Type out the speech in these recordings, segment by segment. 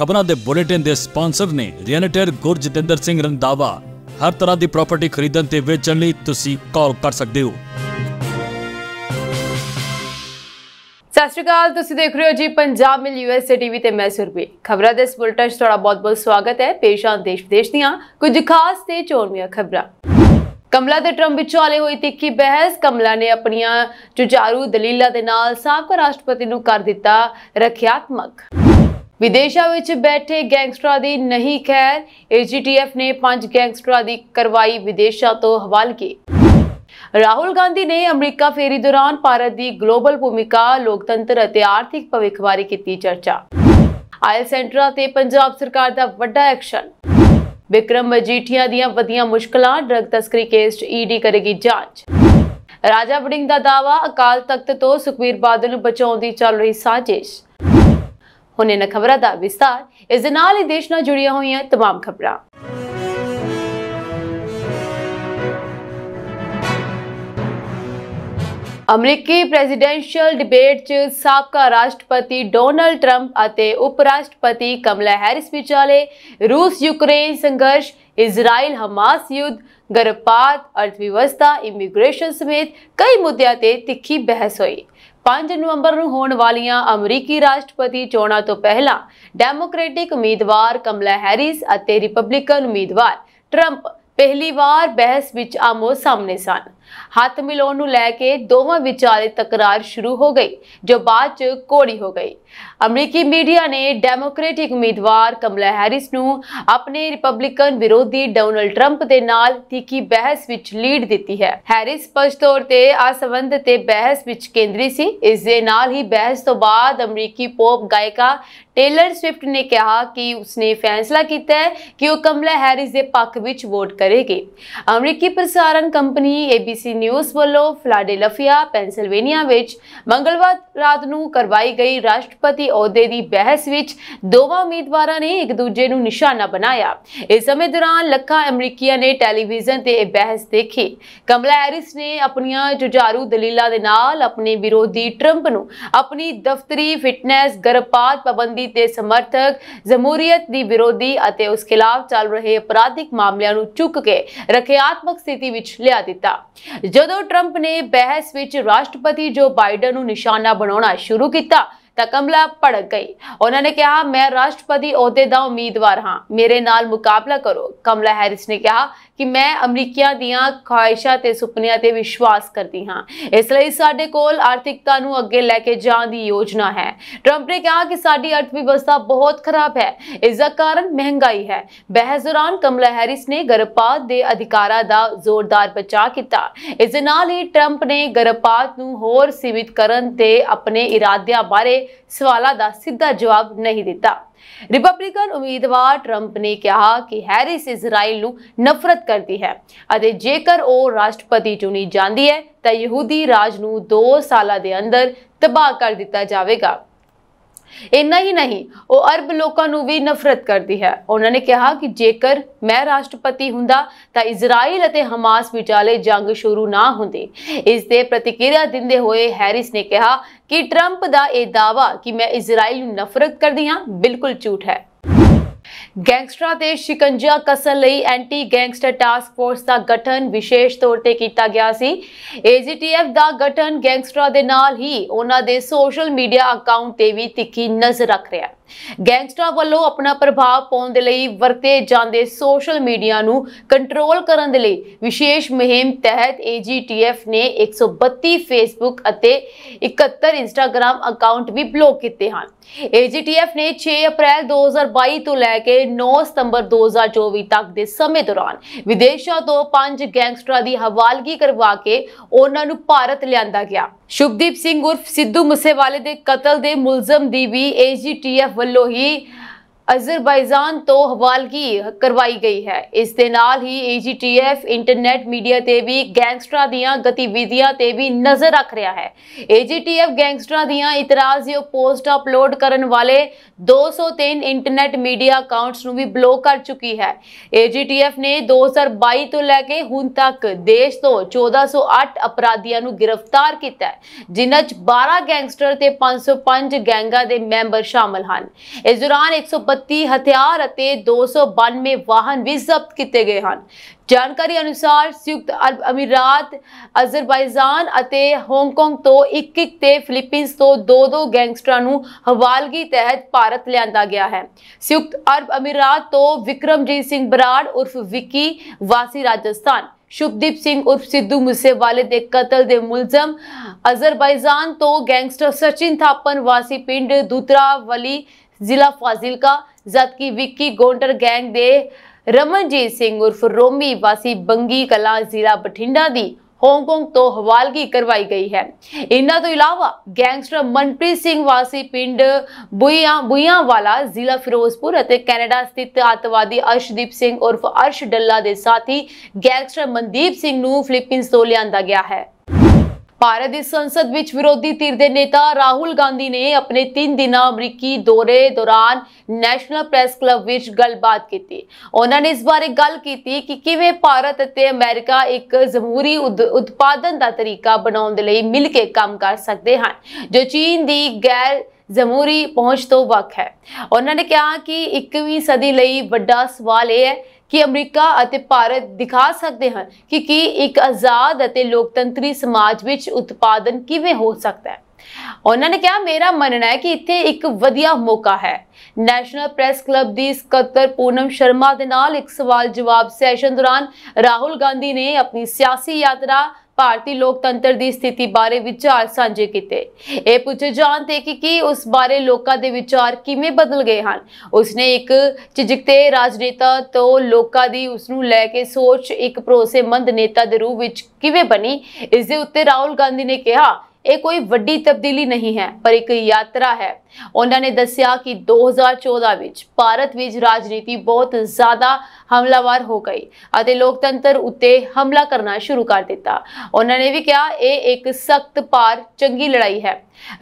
ਖਬਰਾਂ ਦੇ ਬੁਲੇਟਿਨ ਦੇ ਸਪਾਂਸਰ ਨੇ ਰੀਅਲਟਰ ਗੁਰਜਤਿੰਦਰ ਸਿੰਘ ਰੰਦਾਵਾ ਹਰ ਤਰ੍ਹਾਂ ਦੀ ਪ੍ਰਾਪਰਟੀ ਖਰੀਦਣ ਤੇ ਵੇਚਣ ਲਈ ਤੁਸੀਂ ਕਾਲ ਕਰ ਸਕਦੇ ਹੋ ਸਤਿ ਸ਼੍ਰੀ ਅਕਾਲ ਤੁਸੀਂ ਦੇਖ ਰਹੇ ਹੋ ਜੀ ਪੰਜਾਬ ਮਿਲ ਯੂਐਸਏ ਟੀਵੀ ਤੇ ਮੈਂ ਵੀ ਖਬਰਾਂ ਦੇ ਇਸ 'ਚ ਤੁਹਾਡਾ ਬਹੁਤ-ਬਹੁਤ ਸਵਾਗਤ ਹੈ ਪੇਸ਼ ਆਂ ਦੇਸ਼ ਵਿਦੇਸ਼ ਦੀਆਂ ਕੁਝ ਖਾਸ ਤੇ ਚੋਣਵੀਆਂ ਖਬਰਾਂ ਕਮਲਾ ਤੇ ਟਰੰਪ ਵਿਚਾਲੇ ਹੋਈ ਤਿੱਖੀ ਬਹਿਸ ਕਮਲਾ ਨੇ ਆਪਣੀਆਂ ਜੁਝਾਰੂ ਦਲੀਲਾਂ ਦੇ ਨਾਲ ਸਾਬਕਾ ਰਾਸ਼ਟਰਪਤੀ ਨੂੰ ਕਰ ਦਿੱਤਾ ਰੱਖਿਆਤਮਕ ਵਿਦੇਸ਼ਾਂ ਵਿੱਚ ਬੈਠੇ ਗੈਂਗਸਟਰਾਂ ਦੀ ਨਹੀਂ ਖੈਰ ਏਜੀਟੀਐਫ ਨੇ ਪੰਜ ਗੈਂਗਸਟਰਾਂ ਦੀ ਕਰਵਾਈ ਵਿਦੇਸ਼ਾਂ ਤੋਂ ਹਵਾਲਗੀ ਰਾਹੁਲ ਗਾਂਧੀ ਨੇ ਅਮਰੀਕਾ ਫੇਰੀ ਦੌਰਾਨ ਭਾਰਤ ਦੀ ਗਲੋਬਲ ਭੂਮਿਕਾ ਲੋਕਤੰਤਰ ਅਤੇ ਆਰਥਿਕ ਬਾਰੇ ਕੀਤੀ ਚਰਚਾ ਆਇਲ ਸੈਂਟਰਾਂ ਤੇ ਪੰਜਾਬ ਸਰਕਾਰ ਦਾ ਵੱਡਾ ਐਕਸ਼ਨ ਵਿਕਰਮ ਮਜੀਠੀਆ ਦੀਆਂ ਵਧੀਆਂ ਮੁਸ਼ਕਲਾਂ ਡਰਗ ਤਸਕਰੀ ਕੇਸ 'ਚ ਈਡੀ e ਕਰੇਗੀ ਜਾਂਚ ਰਾਜਾ ਬੜਿੰਗ ਦਾ ਦਾਵਾ ਅਕਾਲ ਤਖਤ ਤੋਂ ਸੁਖਵੀਰ ਬਾਦਲ ਨੂੰ ਬਚਾਉਣ ਦੀ ਚੱਲ ਰਹੀ ਸਾਜ਼ਿਸ਼ ਹੁਣ ਇਹਨਾਂ ਖਬਰਾਂ ਦਾ ਵਿਸਤਾਰ ਇਸ ਦੇ ਨਾਲ ਹੀ ਦੇਸ਼ ਨਾਲ ਜੁੜੀਆਂ ਹੋਈਆਂ तमाम ਖਬਰਾਂ ਅਮਰੀਕੀ ਪ੍ਰੈਜ਼ੀਡੈਂਸ਼ੀਅਲ ਡਿਬੇਟ 'ਚ ਸਾਬਕਾ ਰਾਸ਼ਟਰਪਤੀ ਡੋਨਲਡ 트ੰਪ ਅਤੇ ਉਪ ਰਾਸ਼ਟਰਪਤੀ ਕਮਲਾ ਹੈਰਿਸ ਵਿਚਾਲੇ ਰੂਸ ਯੂਕਰੇਨ ਸੰਘਰਸ਼ ਇਜ਼ਰਾਈਲ ਹਮਾਸ ਯੁੱਧ ਗਰਪਾਤ ਅਰਥ ਵਿਵਸਥਾ ਇਮੀਗ੍ਰੇਸ਼ਨ ਸਮੇਤ ਕਈ ਮੁੱਦਿਆਂ ਤੇ ਤਿੱਖੀ ਬਹਿਸ ਹੋਈ 5 ਨਵੰਬਰ ਨੂੰ ਹੋਣ ਵਾਲੀਆਂ ਅਮਰੀਕੀ ਰਾਸ਼ਟਰਪਤੀ ਚੋਣਾਂ ਤੋਂ ਪਹਿਲਾਂ ਡੈਮੋਕ੍ਰੈਟਿਕ ਉਮੀਦਵਾਰ ਕਮਲਾ ਹੈਰਿਸ ਅਤੇ ਰਿਪਬਲਿਕਨ ਉਮੀਦਵਾਰ ਟਰੰਪ ਪਹਿਲੀ ਵਾਰ ਬਹਿਸ ਵਿੱਚ ਆਮੋ ਸਾਹਮਣੇ ਸਨ ਹੱਥ ਮਿਲਾਉਣ ਨੂੰ ਲੈ ਕੇ ਦੋਵਾਂ ਵਿਚਾਲੇ ਤਕਰਾਰ ਸ਼ੁਰੂ ਹੋ ਗਈ ਜੋ ਬਾਅਦ ਚ ਕੋੜੀ ਹੋ ਗਈ ਅਮਰੀਕੀ ਮੀਡੀਆ ਨੇ ਡੈਮੋਕ੍ਰੈਟਿਕ ਉਮੀਦਵਾਰ ਕਮਲਾ ਹੈਰਿਸ ਨੂੰ ਆਪਣੇ ਰਿਪਬਲਿਕਨ ਵਿਰੋਧੀ ਡੋਨਲਡ 트ੰਪ ਦੇ ਨਾਲ ਤਿੱਖੀ ਬਹਿਸ ਵਿੱਚ ਲੀਡ ਦਿੱਤੀ ਹੈ ਹੈਰਿਸ ਸਪਸ਼ਟ ਤੌਰ ਤੇ ਸੰਬੰਧ ਤੇ ਬਹਿਸ ਵਿੱਚ ਕੇਂਦਰੀ ਸੀ ਇਸ ਦੇ ਨਾਲ ਹੀ ਬਹਿਸ ਤੋਂ ਬਾਅਦ ਅਮਰੀਕੀ ਪੋਪ ਗਾਇਕਾ ਟੇਲਰ ਸਵਿਫਟ ਨੇ ਕਿਹਾ ਕਿ ਉਸਨੇ ਫੈਸਲਾ ਕੀਤਾ ਹੈ ਕਿ ਉਹ ਕਮਲਾ ਹੈਰਿਸ ਦੇ ਪੱਖ ਵਿੱਚ ਵੋਟ ਕਰੇਗੀ ਅਮਰੀਕੀ ਪ੍ਰਸਾਰਣ ਕੰਪਨੀ ABC ਏਬੀਸੀ ਨਿਊਜ਼ ਵੱਲੋਂ ਫਲਾਡੇਲਫੀਆ ਪੈਂਸਿਲਵੇਨੀਆ ਵਿੱਚ ਮੰਗਲਵਾਰ ਰਾਤ ਨੂੰ ਕਰਵਾਈ ਗਈ ਰਾਸ਼ਟਰਪਤੀ ਅਹੁਦੇ ਦੀ ਬਹਿਸ ਵਿੱਚ ਦੋਵਾਂ ਉਮੀਦਵਾਰਾਂ ਨੇ ਇੱਕ ਦੂਜੇ ਨੂੰ ਨਿਸ਼ਾਨਾ ਬਣਾਇਆ ਇਸ ਸਮੇਂ ਦੌਰਾਨ ਲੱਖਾਂ ਅਮਰੀਕੀਆਂ ਨੇ ਟੈਲੀਵਿਜ਼ਨ ਤੇ ਇਹ ਬਹਿਸ ਦੇਖੀ ਕਮਲਾ ਹੈਰਿਸ ਨੇ ਆਪਣੀਆਂ ਜੁਝਾਰੂ ਦਲੀਲਾਂ ਦੇ ਨਾਲ ਆਪਣੇ ਵਿਰੋਧੀ ਟਰੰਪ ਨੂੰ ਆਪਣੀ ਦਫ਼ਤਰੀ ਫਿਟਨੈਸ ਗਰਭਪਾਤ ਪਾਬੰਦੀ ਤੇ ਸਮਰਥਕ ਜਮਹੂਰੀਅਤ ਦੀ ਵਿਰੋਧੀ ਅਤੇ ਉਸ ਖਿਲਾਫ ਚੱਲ ਰਹੇ ਅਪਰਾਧਿਕ ਮਾਮਲਿਆਂ ਨੂੰ ਚੁੱਕ ਕੇ ਰਖਿਆਤਮਕ ਸਥਿਤੀ ਵਿੱਚ ਲਿਆ ਦਿੱਤਾ ਜਦੋਂ ਟਰੰਪ ਨੇ ਬਹਿਸ ਵਿੱਚ ਰਾਸ਼ਟਰਪਤੀ ਜੋ ਬਾਈਡਨ ਨੂੰ ਨਿਸ਼ਾਨਾ ਬਣਾਉਣਾ ਸ਼ੁਰੂ ਕੀਤਾ ਤਾਂ ਕਮਲਾ ਭੜਕ ਗਈ ਉਹਨਾਂ ਨੇ ਕਿਹਾ ਮੈਂ ਰਾਸ਼ਟਰਪਤੀ ਅਹੁਦੇ ਦਾ ਉਮੀਦਵਾਰ ਹਾਂ ਮੇਰੇ ਨਾਲ ਮੁਕਾਬਲਾ ਕਰੋ ਕਮਲਾ ਹੈਰਿਸ ਨੇ ਕਿਹਾ ਕਿ ਮੈਂ ਅਮਰੀਕਾ ਦੀਆਂ ਖਾਇਸ਼ਾਂ ਤੇ ਸੁਪਨਿਆਂ ਤੇ ਵਿਸ਼ਵਾਸ ਕਰਦੀ ਹਾਂ ਇਸ ਲਈ ਸਾਡੇ ਕੋਲ ਆਰਥਿਕਤਾ ਨੂੰ ਅੱਗੇ ਲੈ ਕੇ ਜਾਣ ਦੀ ਯੋਜਨਾ ਹੈ ਟਰੰਪ ਨੇ ਕਿਹਾ ਕਿ ਸਾਡੀ ਅਰਥ ਵਿਵਸਥਾ ਬਹੁਤ ਖਰਾਬ ਹੈ ਇਸ ਦਾ ਕਾਰਨ ਮਹਿੰਗਾਈ ਹੈ ਬਹਿਸ ਦੌਰਾਨ ਕਮਲਾ ਹੈਰਿਸ ਨੇ ਗਰਭਪਾਤ ਦੇ ਅਧਿਕਾਰਾਂ ਦਾ ਜ਼ੋਰਦਾਰ ਬਚਾ ਕੀਤਾ ਇਸ ਨਾਲ ਹੀ ਟਰੰਪ ਨੇ ਗਰਭਪਾਤ ਨੂੰ ਹੋਰ ਸੀਮਿਤ ਕਰਨ ਤੇ ਆਪਣੇ ਇਰਾਦਿਆਂ ਬਾਰੇ ਸਵਾਲਾਂ ਦਾ ਸਿੱਧਾ ਜਵਾਬ ਨਹੀਂ ਦਿੱਤਾ ਰਿਪਬਲਿਕਨ ਉਮੀਦਵਾਰ ਟਰੰਪ ਨੇ ਕਿਹਾ ਕਿ ਹੈਰਿਸ ਇਜ਼ਰਾਈਲ ਨੂੰ ਨਫ਼ਰਤ ਕਰਦੀ ਹੈ ਅਤੇ ਜੇਕਰ ਉਹ ਰਾਸ਼ਟਰਪਤੀ ਚੁਣੀ ਜਾਂਦੀ ਹੈ ਤਾਂ ਯਹੂਦੀ ਰਾਜ ਨੂੰ 2 ਸਾਲਾਂ ਦੇ ਅੰਦਰ ਤਬਾਹ ਕਰ ਦਿੱਤਾ ਜਾਵੇਗਾ ਇੰਨਾ ਹੀ ਨਹੀਂ ਉਹ ਅਰਬ ਲੋਕਾਂ ਨੂੰ ਵੀ ਨਫ਼ਰਤ ਕਰਦੀ ਹੈ ਉਹਨਾਂ ਨੇ ਕਿਹਾ ਕਿ ਜੇਕਰ ਮੈਂ ਰਾਸ਼ਟਰਪਤੀ ਹੁੰਦਾ ਤਾਂ ਇਜ਼ਰਾਈਲ ਅਤੇ ਹਮਾਸ ਵਿਚਾਲੇ ਜੰਗ ਸ਼ੁਰੂ ਨਾ ਹੁੰਦੀ ਇਸ ਦੇ ਪ੍ਰਤੀਕਿਰਿਆ ਦਿੰਦੇ ਹੋਏ ਹੈਰਿਸ ਨੇ ਕਿਹਾ ਕਿ 트럼ਪ ਦਾ ਇਹ ਦਾਵਾ ਕਿ ਮੈਂ ਇਜ਼ਰਾਈਲ ਨੂੰ ਨਫ਼ਰਤ ਕਰਦੀ ਹਾਂ ਬਿਲਕੁਲ ਝੂਠ ਹੈ ਗੈਂਗਸਟਰਾਂ ਤੇ ਸ਼ਿਕੰਜਾ ਕਸਣ ਲਈ ਐਂਟੀ ਗੈਂਗਸਟਰ ਟਾਸਕ ਫੋਰਸ ਦਾ ਗਠਨ ਵਿਸ਼ੇਸ਼ ਤੌਰ ਤੇ ਕੀਤਾ ਗਿਆ ਸੀ ਏਜੀਟੀਐਫ ਦਾ ਗਠਨ ਗੈਂਗਸਟਰਾਂ ਦੇ ਨਾਲ ਹੀ ਉਹਨਾਂ ਦੇ ਸੋਸ਼ਲ ਮੀਡੀਆ ਅਕਾਊਂਟ ਤੇ ਵੀ ਤਿੱਖੀ ਨਜ਼ਰ ਰੱਖ ਰਿਹਾ ਹੈ ਗੈਂਗਸਟਰਾਂ ਵੱਲੋਂ ਆਪਣਾ ਪ੍ਰਭਾਵ ਪਾਉਣ ਦੇ ਲਈ ਵਰਤੇ ਜਾਂਦੇ ਸੋਸ਼ਲ ਮੀਡੀਆ ਨੂੰ ਕੰਟਰੋਲ ਕਰਨ ਦੇ ਲਈ ਵਿਸ਼ੇਸ਼ ਮਹਿੰਮ ਤਹਿਤ ਏਜੀਟੀਐਫ ਨੇ 132 ਫੇਸਬੁੱਕ ਅਤੇ 71 ਇੰਸਟਾਗ੍ਰam ਅਕਾਊਂਟ ਵੀ ਬਲੌਕ ਕੀਤੇ ਹਨ ਏਜੀਟੀਐਫ ਨੇ 6 ਅਪ੍ਰੈਲ 2022 ਤੋਂ ਲੈ ਕੇ 9 ਸਤੰਬਰ 2024 ਤੱਕ ਦੇ ਸਮੇਂ ਦੌਰਾਨ ਵਿਦੇਸ਼ਾਂ ਤੋਂ ਪੰਜ ਗੈਂਗਸਟਰਾਂ ਦੀ ਹਵਾਲਗੀ ਕਰਵਾ ਕੇ ਉਹਨਾਂ ਨੂੰ ਭਾਰਤ ਲਿਆਂਦਾ ਗਿਆ ਸ਼ੁਭਦੀਪ ਸਿੰਘ ਉਰਫ ਸਿੱਧੂ ਮੂਸੇਵਾਲੇ ਦੇ ਕਤਲ ਦੇ ਮੁਲਜ਼ਮ ਦੀ ਵੀ ਏਜੀਟੀਐਫ ਵੱਲੋਂ ਹੀ ਅਜ਼ਰਬਾਈਜ਼ਾਨ ਤੋਂ ਹਵਾਲਗੀ ਕਰਵਾਈ ਗਈ ਹੈ ਇਸ ਦੇ ਨਾਲ ਹੀ ਏਜੀਟੀਐਫ ਇੰਟਰਨੈਟ ਮੀਡੀਆ ਤੇ ਵੀ ਗੈਂਗਸਟਰਾਂ ਦੀਆਂ ਗਤੀਵਿਧੀਆਂ ਤੇ ਵੀ ਨਜ਼ਰ ਰੱਖ ਰਿਹਾ ਹੈ ਏਜੀਟੀਐਫ ਗੈਂਗਸਟਰਾਂ ਦੀਆਂ ਇਤਰਾਜ਼ਯੋਗ ਪੋਸਟ ਅਪਲੋਡ ਕਰਨ ਵਾਲੇ 203 ਇੰਟਰਨੈਟ ਮੀਡੀਆ ਅਕਾਊਂਟਸ ਨੂੰ ਵੀ ਬਲੌਕ ਕਰ ਚੁੱਕੀ ਹੈ ਏਜੀਟੀਐਫ ਨੇ 2022 ਤੋਂ ਲੈ ਕੇ ਹੁਣ ਤੱਕ ਦੇਸ਼ ਤੋਂ 1408 ਅਪਰਾਧੀਆਂ ਨੂੰ ਗ੍ਰਿਫਤਾਰ ਕੀਤਾ ਜਿਨ੍ਹਾਂ 'ਚ 12 ਗੈਂਗਸਟਰ ਤੇ 505 ਗੈਂਗਾ ਦੇ ਮੈਂਬਰ ਸ਼ਾਮਲ ਹਨ ਇਸ ਦੌਰਾਨ 132 232 ਹਥਿਆਰ ਅਤੇ 292 ਵਾਹਨ ਵੀ ਜ਼ਬਤ ਕੀਤੇ ਗਏ ਹਨ ਜਾਣਕਾਰੀ ਅਨੁਸਾਰ ਸੰਯੁਕਤ ਅਰਬ ਅਮੀਰਾਤ ਅਜ਼ਰਬਾਈਜ਼ਾਨ ਅਤੇ ਹਾਂਗਕਾਂਗ ਤੋਂ ਇੱਕ ਇੱਕ ਤੇ ਫਿਲੀਪੀਨਸ ਤੋਂ ਦੋ ਦੋ ਗੈਂਗਸਟਰਾਂ ਨੂੰ ਹਵਾਲਗੀ ਤਹਿਤ ਭਾਰਤ ਲਿਆਂਦਾ ਗਿਆ ਹੈ ਸੰਯੁਕਤ ਅਰਬ ਅਮੀਰਾਤ ਤੋਂ ਵਿਕਰਮਜੀਤ ਸਿੰਘ ਬਰਾੜ ਉਰਫ ਵਿੱਕੀ ਵਾਸੀ ਰਾਜਸਥਾਨ ਸ਼ੁਭਦੀਪ ਸਿੰਘ ਉਰਫ ਸਿੱਧੂ ਮੂਸੇਵਾਲੇ ਦੇ ਕਤਲ ਦੇ ਮੁਲਜ਼ਮ ਅਜ਼ਰਬਾਈਜ਼ਾਨ ਤੋਂ ਗੈਂਗਸਟਰ ਸਚਿਨ ਥਾਪਨ ਵਾਸੀ ਪਿੰਡ ਦੂਤਰਾ ਵਲੀ ਜ਼ਿਲ੍ਹਾ ਫਾਜ਼ਿਲਕਾ ਜਦਕਿ ਵਿੱਕੀ ਗੋਂਡਰ ਗੈਂਗ ਦੇ ਰਮਨਜੀਤ ਸਿੰਘ ਉਰਫ ਰੋਮੀ ਵਾਸੀ ਬੰਗੀ ਕਲਾ ਜ਼ਿਲ੍ਹਾ ਬਠਿੰਡਾ ਦੀ ਹਾਂਗਕਾਂਗ ਤੋਂ ਹਵਾਲਗੀ ਕਰਵਾਈ ਗਈ ਹੈ ਇਹਨਾਂ ਤੋਂ ਇਲਾਵਾ ਗੈਂਗਸਟਰ ਮਨਪ੍ਰੀਤ ਸਿੰਘ ਵਾਸੀ ਪਿੰਡ ਬੁਈਆਂ ਬੁਈਆਂ ਵਾਲਾ ਜ਼ਿਲ੍ਹਾ ਫਿਰੋਜ਼ਪੁਰ ਅਤੇ ਕੈਨੇਡਾ ਸਥਿਤ ਆਤਵਾਦੀ ਅਰਸ਼ਦੀਪ ਸਿੰਘ ਉਰਫ ਅਰਸ਼ ਡੱਲਾ ਦੇ ਸਾਥੀ ਗੈਂਗਸਟਰ ਮਨਦੀਪ ਸਿੰਘ ਨੂੰ ਫਿਲੀਪੀਨਸ ਤੋਂ ਲਿਆਂਦਾ ਗਿਆ ਹੈ ਭਾਰਤ ਦੀ ਸੰਸਦ ਵਿੱਚ ਵਿਰੋਧੀ ਧਿਰ ਦੇ ਨੇਤਾ ਰਾਹੁਲ ਗਾਂਧੀ ਨੇ ਆਪਣੇ 3 ਦਿਨਾਂ ਅਮਰੀਕੀ ਦੌਰੇ ਦੌਰਾਨ ਨੈਸ਼ਨਲ ਪ੍ਰੈਸ ਕਲੱਬ ਵਿੱਚ ਗੱਲਬਾਤ ਕੀਤੀ ਉਹਨਾਂ ਨੇ ਇਸ ਬਾਰੇ ਗੱਲ ਕੀਤੀ ਕਿ ਕਿਵੇਂ ਭਾਰਤ ਅਤੇ ਅਮਰੀਕਾ ਇੱਕ ਜਮਹੂਰੀ ਉਤਪਾਦਨ ਦਾ ਤਰੀਕਾ ਬਣਾਉਣ ਦੇ ਲਈ ਮਿਲ ਕੇ ਕੰਮ ਕਰ ਸਕਦੇ ਹਨ ਜੋ ਚੀਨ ਦੀ ਗੈਰ ਜਮਹੂਰੀ ਪਹੁੰਚ ਤੋਂ ਵੱਖ ਹੈ ਉਹਨਾਂ ਨੇ ਕਿਹਾ ਕਿ 21ਵੀਂ ਸਦੀ ਲਈ ਵੱਡਾ ਸਵਾਲ ਇਹ ਹੈ ਕਿ ਅਮਰੀਕਾ ਅਤੇ ਭਾਰਤ ਦਿਖਾ ਸਕਦੇ ਹਨ ਕਿ ਕੀ ਇੱਕ ਆਜ਼ਾਦ ਅਤੇ ਲੋਕਤੰਤਰੀ ਸਮਾਜ ਵਿੱਚ ਉਤਪਾਦਨ ਕਿਵੇਂ ਹੋ ਸਕਦਾ ਹੈ ਉਹਨਾਂ ਨੇ ਕਿਹਾ ਮੇਰਾ ਮੰਨਣਾ ਹੈ ਕਿ ਇੱਥੇ ਇੱਕ ਵਧੀਆ ਮੌਕਾ ਹੈ ਨੈਸ਼ਨਲ ਪ੍ਰੈਸ ਕਲੱਬ ਦੀ ਸਕੱਤਰ ਪੂਨਮ ਸ਼ਰਮਾ ਦੇ ਨਾਲ ਇੱਕ ਸਵਾਲ ਜਵਾਬ ਸੈਸ਼ਨ ਦੌਰਾਨ ਰਾਹੁਲ ਗਾਂਧੀ ਨੇ ਆਪਣੀ ਸਿਆਸੀ ਯਾਤਰਾ ਭਾਰਤੀ ਲੋਕਤੰਤਰ ਦੀ ਸਥਿਤੀ ਬਾਰੇ ਵਿਚਾਰ ਸਾਂਝੇ ਕੀਤੇ ਇਹ ਪੁੱਛੇ ਜਾਣ ਤੇ ਕਿ ਕੀ ਉਸ ਬਾਰੇ ਲੋਕਾਂ ਦੇ ਵਿਚਾਰ ਕਿਵੇਂ ਬਦਲ ਗਏ ਹਨ ਉਸਨੇ ਇੱਕ ਚਿਜਕਤੇ ਰਾਜਨੇਤਾ ਤੋਂ ਲੋਕਾਂ ਦੀ ਉਸ ਨੂੰ ਲੈ ਕੇ ਸੋਚ ਇੱਕ ਭਰੋਸੇਮੰਦ ਨੇਤਾ ਦੇ ਰੂਪ ਵਿੱਚ ਕਿਵੇਂ ਬਣੀ ਇਸ ਦੇ ਉੱਤੇ ਰਾਹੁਲ ਗਾਂਧੀ ਨੇ ਕਿਹਾ ਇਹ ਕੋਈ ਵੱਡੀ ਤਬਦੀਲੀ ਨਹੀਂ ਹੈ ਪਰ ਇੱਕ ਯਾਤਰਾ ਹੈ ਉਹਨਾਂ ਨੇ ਦੱਸਿਆ ਕਿ 2014 ਵਿੱਚ ਭਾਰਤ ਵਿੱਚ ਰਾਜਨੀਤੀ ਬਹੁਤ ਜ਼ਿਆਦਾ ਹਮਲਾਵਰ ਹੋ ਗਈ ਅਤੇ ਲੋਕਤੰਤਰ ਉੱਤੇ ਹਮਲਾ ਕਰਨਾ ਸ਼ੁਰੂ ਕਰ ਦਿੱਤਾ ਉਹਨਾਂ ਨੇ ਵੀ ਕਿਹਾ ਇਹ ਇੱਕ ਸਖਤ ਪਾਰ ਚੰਗੀ ਲੜਾਈ ਹੈ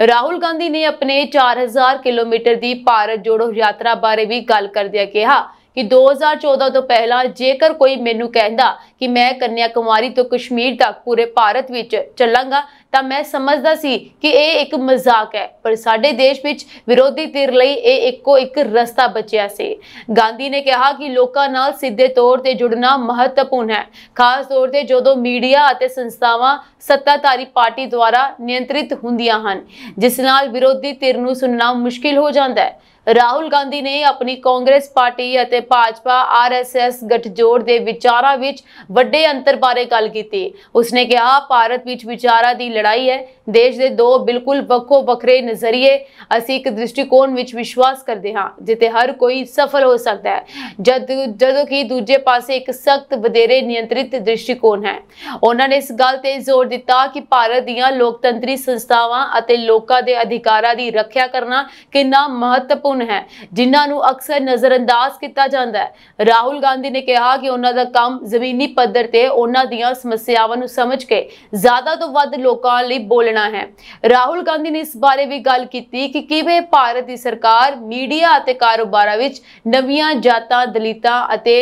ਰਾਹੁਲ ਗਾਂਧੀ ਨੇ ਆਪਣੇ 4000 ਕਿਲੋਮੀਟਰ ਦੀ ਭਾਰਤ ਜੋੜੋ ਯਾਤਰਾ ਬਾਰੇ ਵੀ ਗੱਲ ਕਰਦਿਆਂ ਕਿਹਾ ਕਿ 2014 ਤੋਂ ਪਹਿਲਾਂ ਜੇਕਰ ਕੋਈ ਮੈਨੂੰ ਕਹਿੰਦਾ ਕਿ ਮੈਂ ਕੰਨਿਆ ਕੁਮਾਰੀ ਤੋਂ ਕਸ਼ਮੀਰ ਤੱਕ ਪੂਰੇ ਭਾਰਤ ਵਿੱਚ ਚੱਲਾਂਗਾ ਤਾਂ ਮੈਂ ਸਮਝਦਾ ਸੀ ਕਿ ਇਹ ਇੱਕ ਮਜ਼ਾਕ ਹੈ ਪਰ ਸਾਡੇ ਦੇਸ਼ ਵਿੱਚ ਵਿਰੋਧੀ ਧਿਰ ਲਈ ਇਹ ਇੱਕੋ ਇੱਕ ਰਸਤਾ ਬਚਿਆ ਸੀ ਗਾਂਧੀ ਨੇ ਕਿਹਾ ਕਿ ਲੋਕਾਂ ਨਾਲ ਸਿੱਧੇ ਤੌਰ ਤੇ ਜੁੜਨਾ ਮਹੱਤਵਪੂਰਨ ਹੈ ਖਾਸ ਤੌਰ ਤੇ ਜਦੋਂ ਮੀਡੀਆ ਅਤੇ ਸੰਸਥਾਵਾਂ ਸੱਤਾਧਾਰੀ ਪਾਰਟੀ ਦੁਆਰਾ ਨਿਯੰਤਰਿਤ ਹੁੰਦੀਆਂ ਹਨ ਜਿਸ ਨਾਲ ਵਿਰੋਧੀ ਧਿਰ ਨੂੰ ਸੁਣਨਾ ਮੁਸ਼ਕਿਲ ਹੋ ਜਾਂਦਾ ਹੈ ਰਾਹੁਲ ਗਾਂਧੀ ਨੇ ਆਪਣੀ ਕਾਂਗਰਸ ਪਾਰਟੀ ਅਤੇ ਭਾਜਪਾ ਆਰਐਸਐਸ ਗਠਜੋੜ ਦੇ ਵਿਚਾਰਾਂ ਵਿੱਚ ਵੱਡੇ ਅੰਤਰ ਬਾਰੇ ਗੱਲ ਕੀਤੀ ਉਸਨੇ ਕਿਹਾ ਭਾਰਤ ਵਿੱਚ ਵਿਚਾਰਾਂ ਦੀ ਲੜਾਈ ਹੈ ਦੇਸ਼ ਦੇ ਦੋ ਬਿਲਕੁਲ ਵੱਖੋ ਵੱਖਰੇ ਨਜ਼ਰੀਏ ਅਸੀਂ ਇੱਕ ਦ੍ਰਿਸ਼ਟੀਕੋਣ ਵਿੱਚ ਵਿਸ਼ਵਾਸ ਕਰਦੇ ਹਾਂ ਜਿੱਤੇ ਹਰ ਕੋਈ ਸਫਲ ਹੋ ਸਕਦਾ ਹੈ ਜਦ ਜਦੋਂ ਕਿ ਦੂਜੇ ਪਾਸੇ ਇੱਕ ਸਖਤ ਵਧੇਰੇ ਨਿਯੰਤਰਿਤ ਦ੍ਰਿਸ਼ਟੀਕੋਣ ਹੈ ਉਹਨਾਂ ਨੇ ਇਸ ਗੱਲ ਤੇ ਜ਼ੋਰ ਦਿੱਤਾ ਕਿ ਭਾਰਤ ਦੀਆਂ ਲੋਕਤੰਤਰੀ ਸੰਸਥਾਵਾਂ ਅਤੇ ਲੋਕਾਂ ਦੇ ਅਧਿਕਾਰਾਂ ਦੀ ਰੱਖਿਆ ਕਰਨਾ ਕਿੰਨਾ ਮਹੱਤਵਪੂਰਨ ਕੌਣ ਹੈ ਜਿਨ੍ਹਾਂ ਨੂੰ ਅਕਸਰ ਨਜ਼ਰਅੰਦਾਜ਼ ਕੀਤਾ ਜਾਂਦਾ ਹੈ ਰਾਹੁਲ ਗਾਂਧੀ ਨੇ ਕਿਹਾ ਕਿ ਉਹਨਾਂ ਦਾ ਕੰਮ ਜ਼ਮੀਨੀ ਪੱਧਰ ਤੇ ਉਹਨਾਂ ਦੀਆਂ ਸਮੱਸਿਆਵਾਂ ਨੂੰ ਸਮਝ ਕੇ ਜ਼ਿਆਦਾ ਤੋਂ ਵੱਧ ਲੋਕਾਂ ਲਈ ਬੋਲਣਾ ਹੈ ਰਾਹੁਲ ਗਾਂਧੀ ਨੇ ਇਸ ਬਾਰੇ ਵੀ ਗੱਲ ਕੀਤੀ ਕਿ ਕਿਵੇਂ ਭਾਰਤ ਦੀ ਸਰਕਾਰ ਮੀਡੀਆ ਅਤੇ ਕਾਰੋਬਾਰਾਂ ਵਿੱਚ ਨਵੀਆਂ ਜਾਤਾਂ ਦਲਿਤਾਂ ਅਤੇ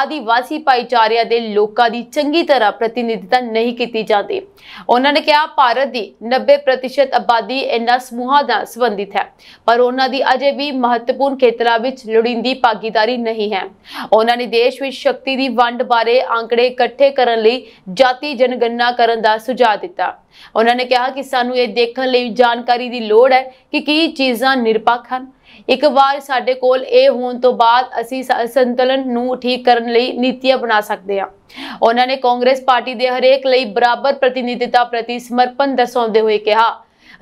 ਆਦੀਵਾਸੀ ਭਾਈਚਾਰਿਆਂ ਦੇ ਲੋਕਾਂ ਦੀ ਚੰਗੀ ਤਰ੍ਹਾਂ ਪ੍ਰਤੀਨਿਧਤਾ ਨਹੀਂ ਕੀਤੀ ਜਾਂਦੀ ਉਹਨਾਂ ਨੇ ਕਿਹਾ ਭਾਰਤ ਦੀ 90% ਆਬਾਦੀ ਇਹਨਾਂ ਸਮੂਹਾਂ ਨਾਲ ਸੰਬੰਧਿਤ ਹੈ ਪਰ ਉਹਨਾਂ ਦੀ ਅਜੇ ਵੀ ਮਹੱਤਵਪੂਰਨ ਖੇਤਰਾਂ ਵਿੱਚ ਲੋੜੀਂਦੀ ਭਾਗੀਦਾਰੀ ਨਹੀਂ ਹੈ ਉਹਨਾਂ ਨੇ ਦੇਸ਼ ਵਿੱਚ ਸ਼ਕਤੀ ਦੀ ਵੰਡ ਬਾਰੇ ਅੰਕੜੇ ਇਕੱਠੇ ਕਰਨ ਲਈ ਜਾਤੀ ਜਨਗਣਨਾ ਕਰਨ ਦਾ ਸੁਝਾਅ ਦਿੱਤਾ ਉਹਨਾਂ ਨੇ ਕਿਹਾ ਕਿ ਸਾਨੂੰ ਇਹ ਦੇਖਣ ਲਈ ਜਾਣਕਾਰੀ ਦੀ ਲੋੜ ਹੈ ਕਿ ਕੀ ਚੀਜ਼ਾਂ ਨਿਰਪੱਖ ਹਨ ਇੱਕ ਵਾਰ ਸਾਡੇ ਕੋਲ ਇਹ ਹੋਣ ਤੋਂ ਬਾਅਦ ਅਸੀਂ ਸੰਤੁਲਨ ਨੂੰ ਠੀਕ ਕਰਨ ਲਈ ਨੀਤੀਆਂ ਬਣਾ ਸਕਦੇ ਹਾਂ ਉਹਨਾਂ ਨੇ ਕਾਂਗਰਸ ਪਾਰਟੀ ਦੇ ਹਰੇਕ ਲਈ ਬਰਾਬਰ ਪ੍ਰਤੀਨਿਧਤਾ ਪ੍ਰਤੀ ਸਮਰਪਣ ਦਰਸਾਉਂਦੇ ਹੋਏ ਕਿਹਾ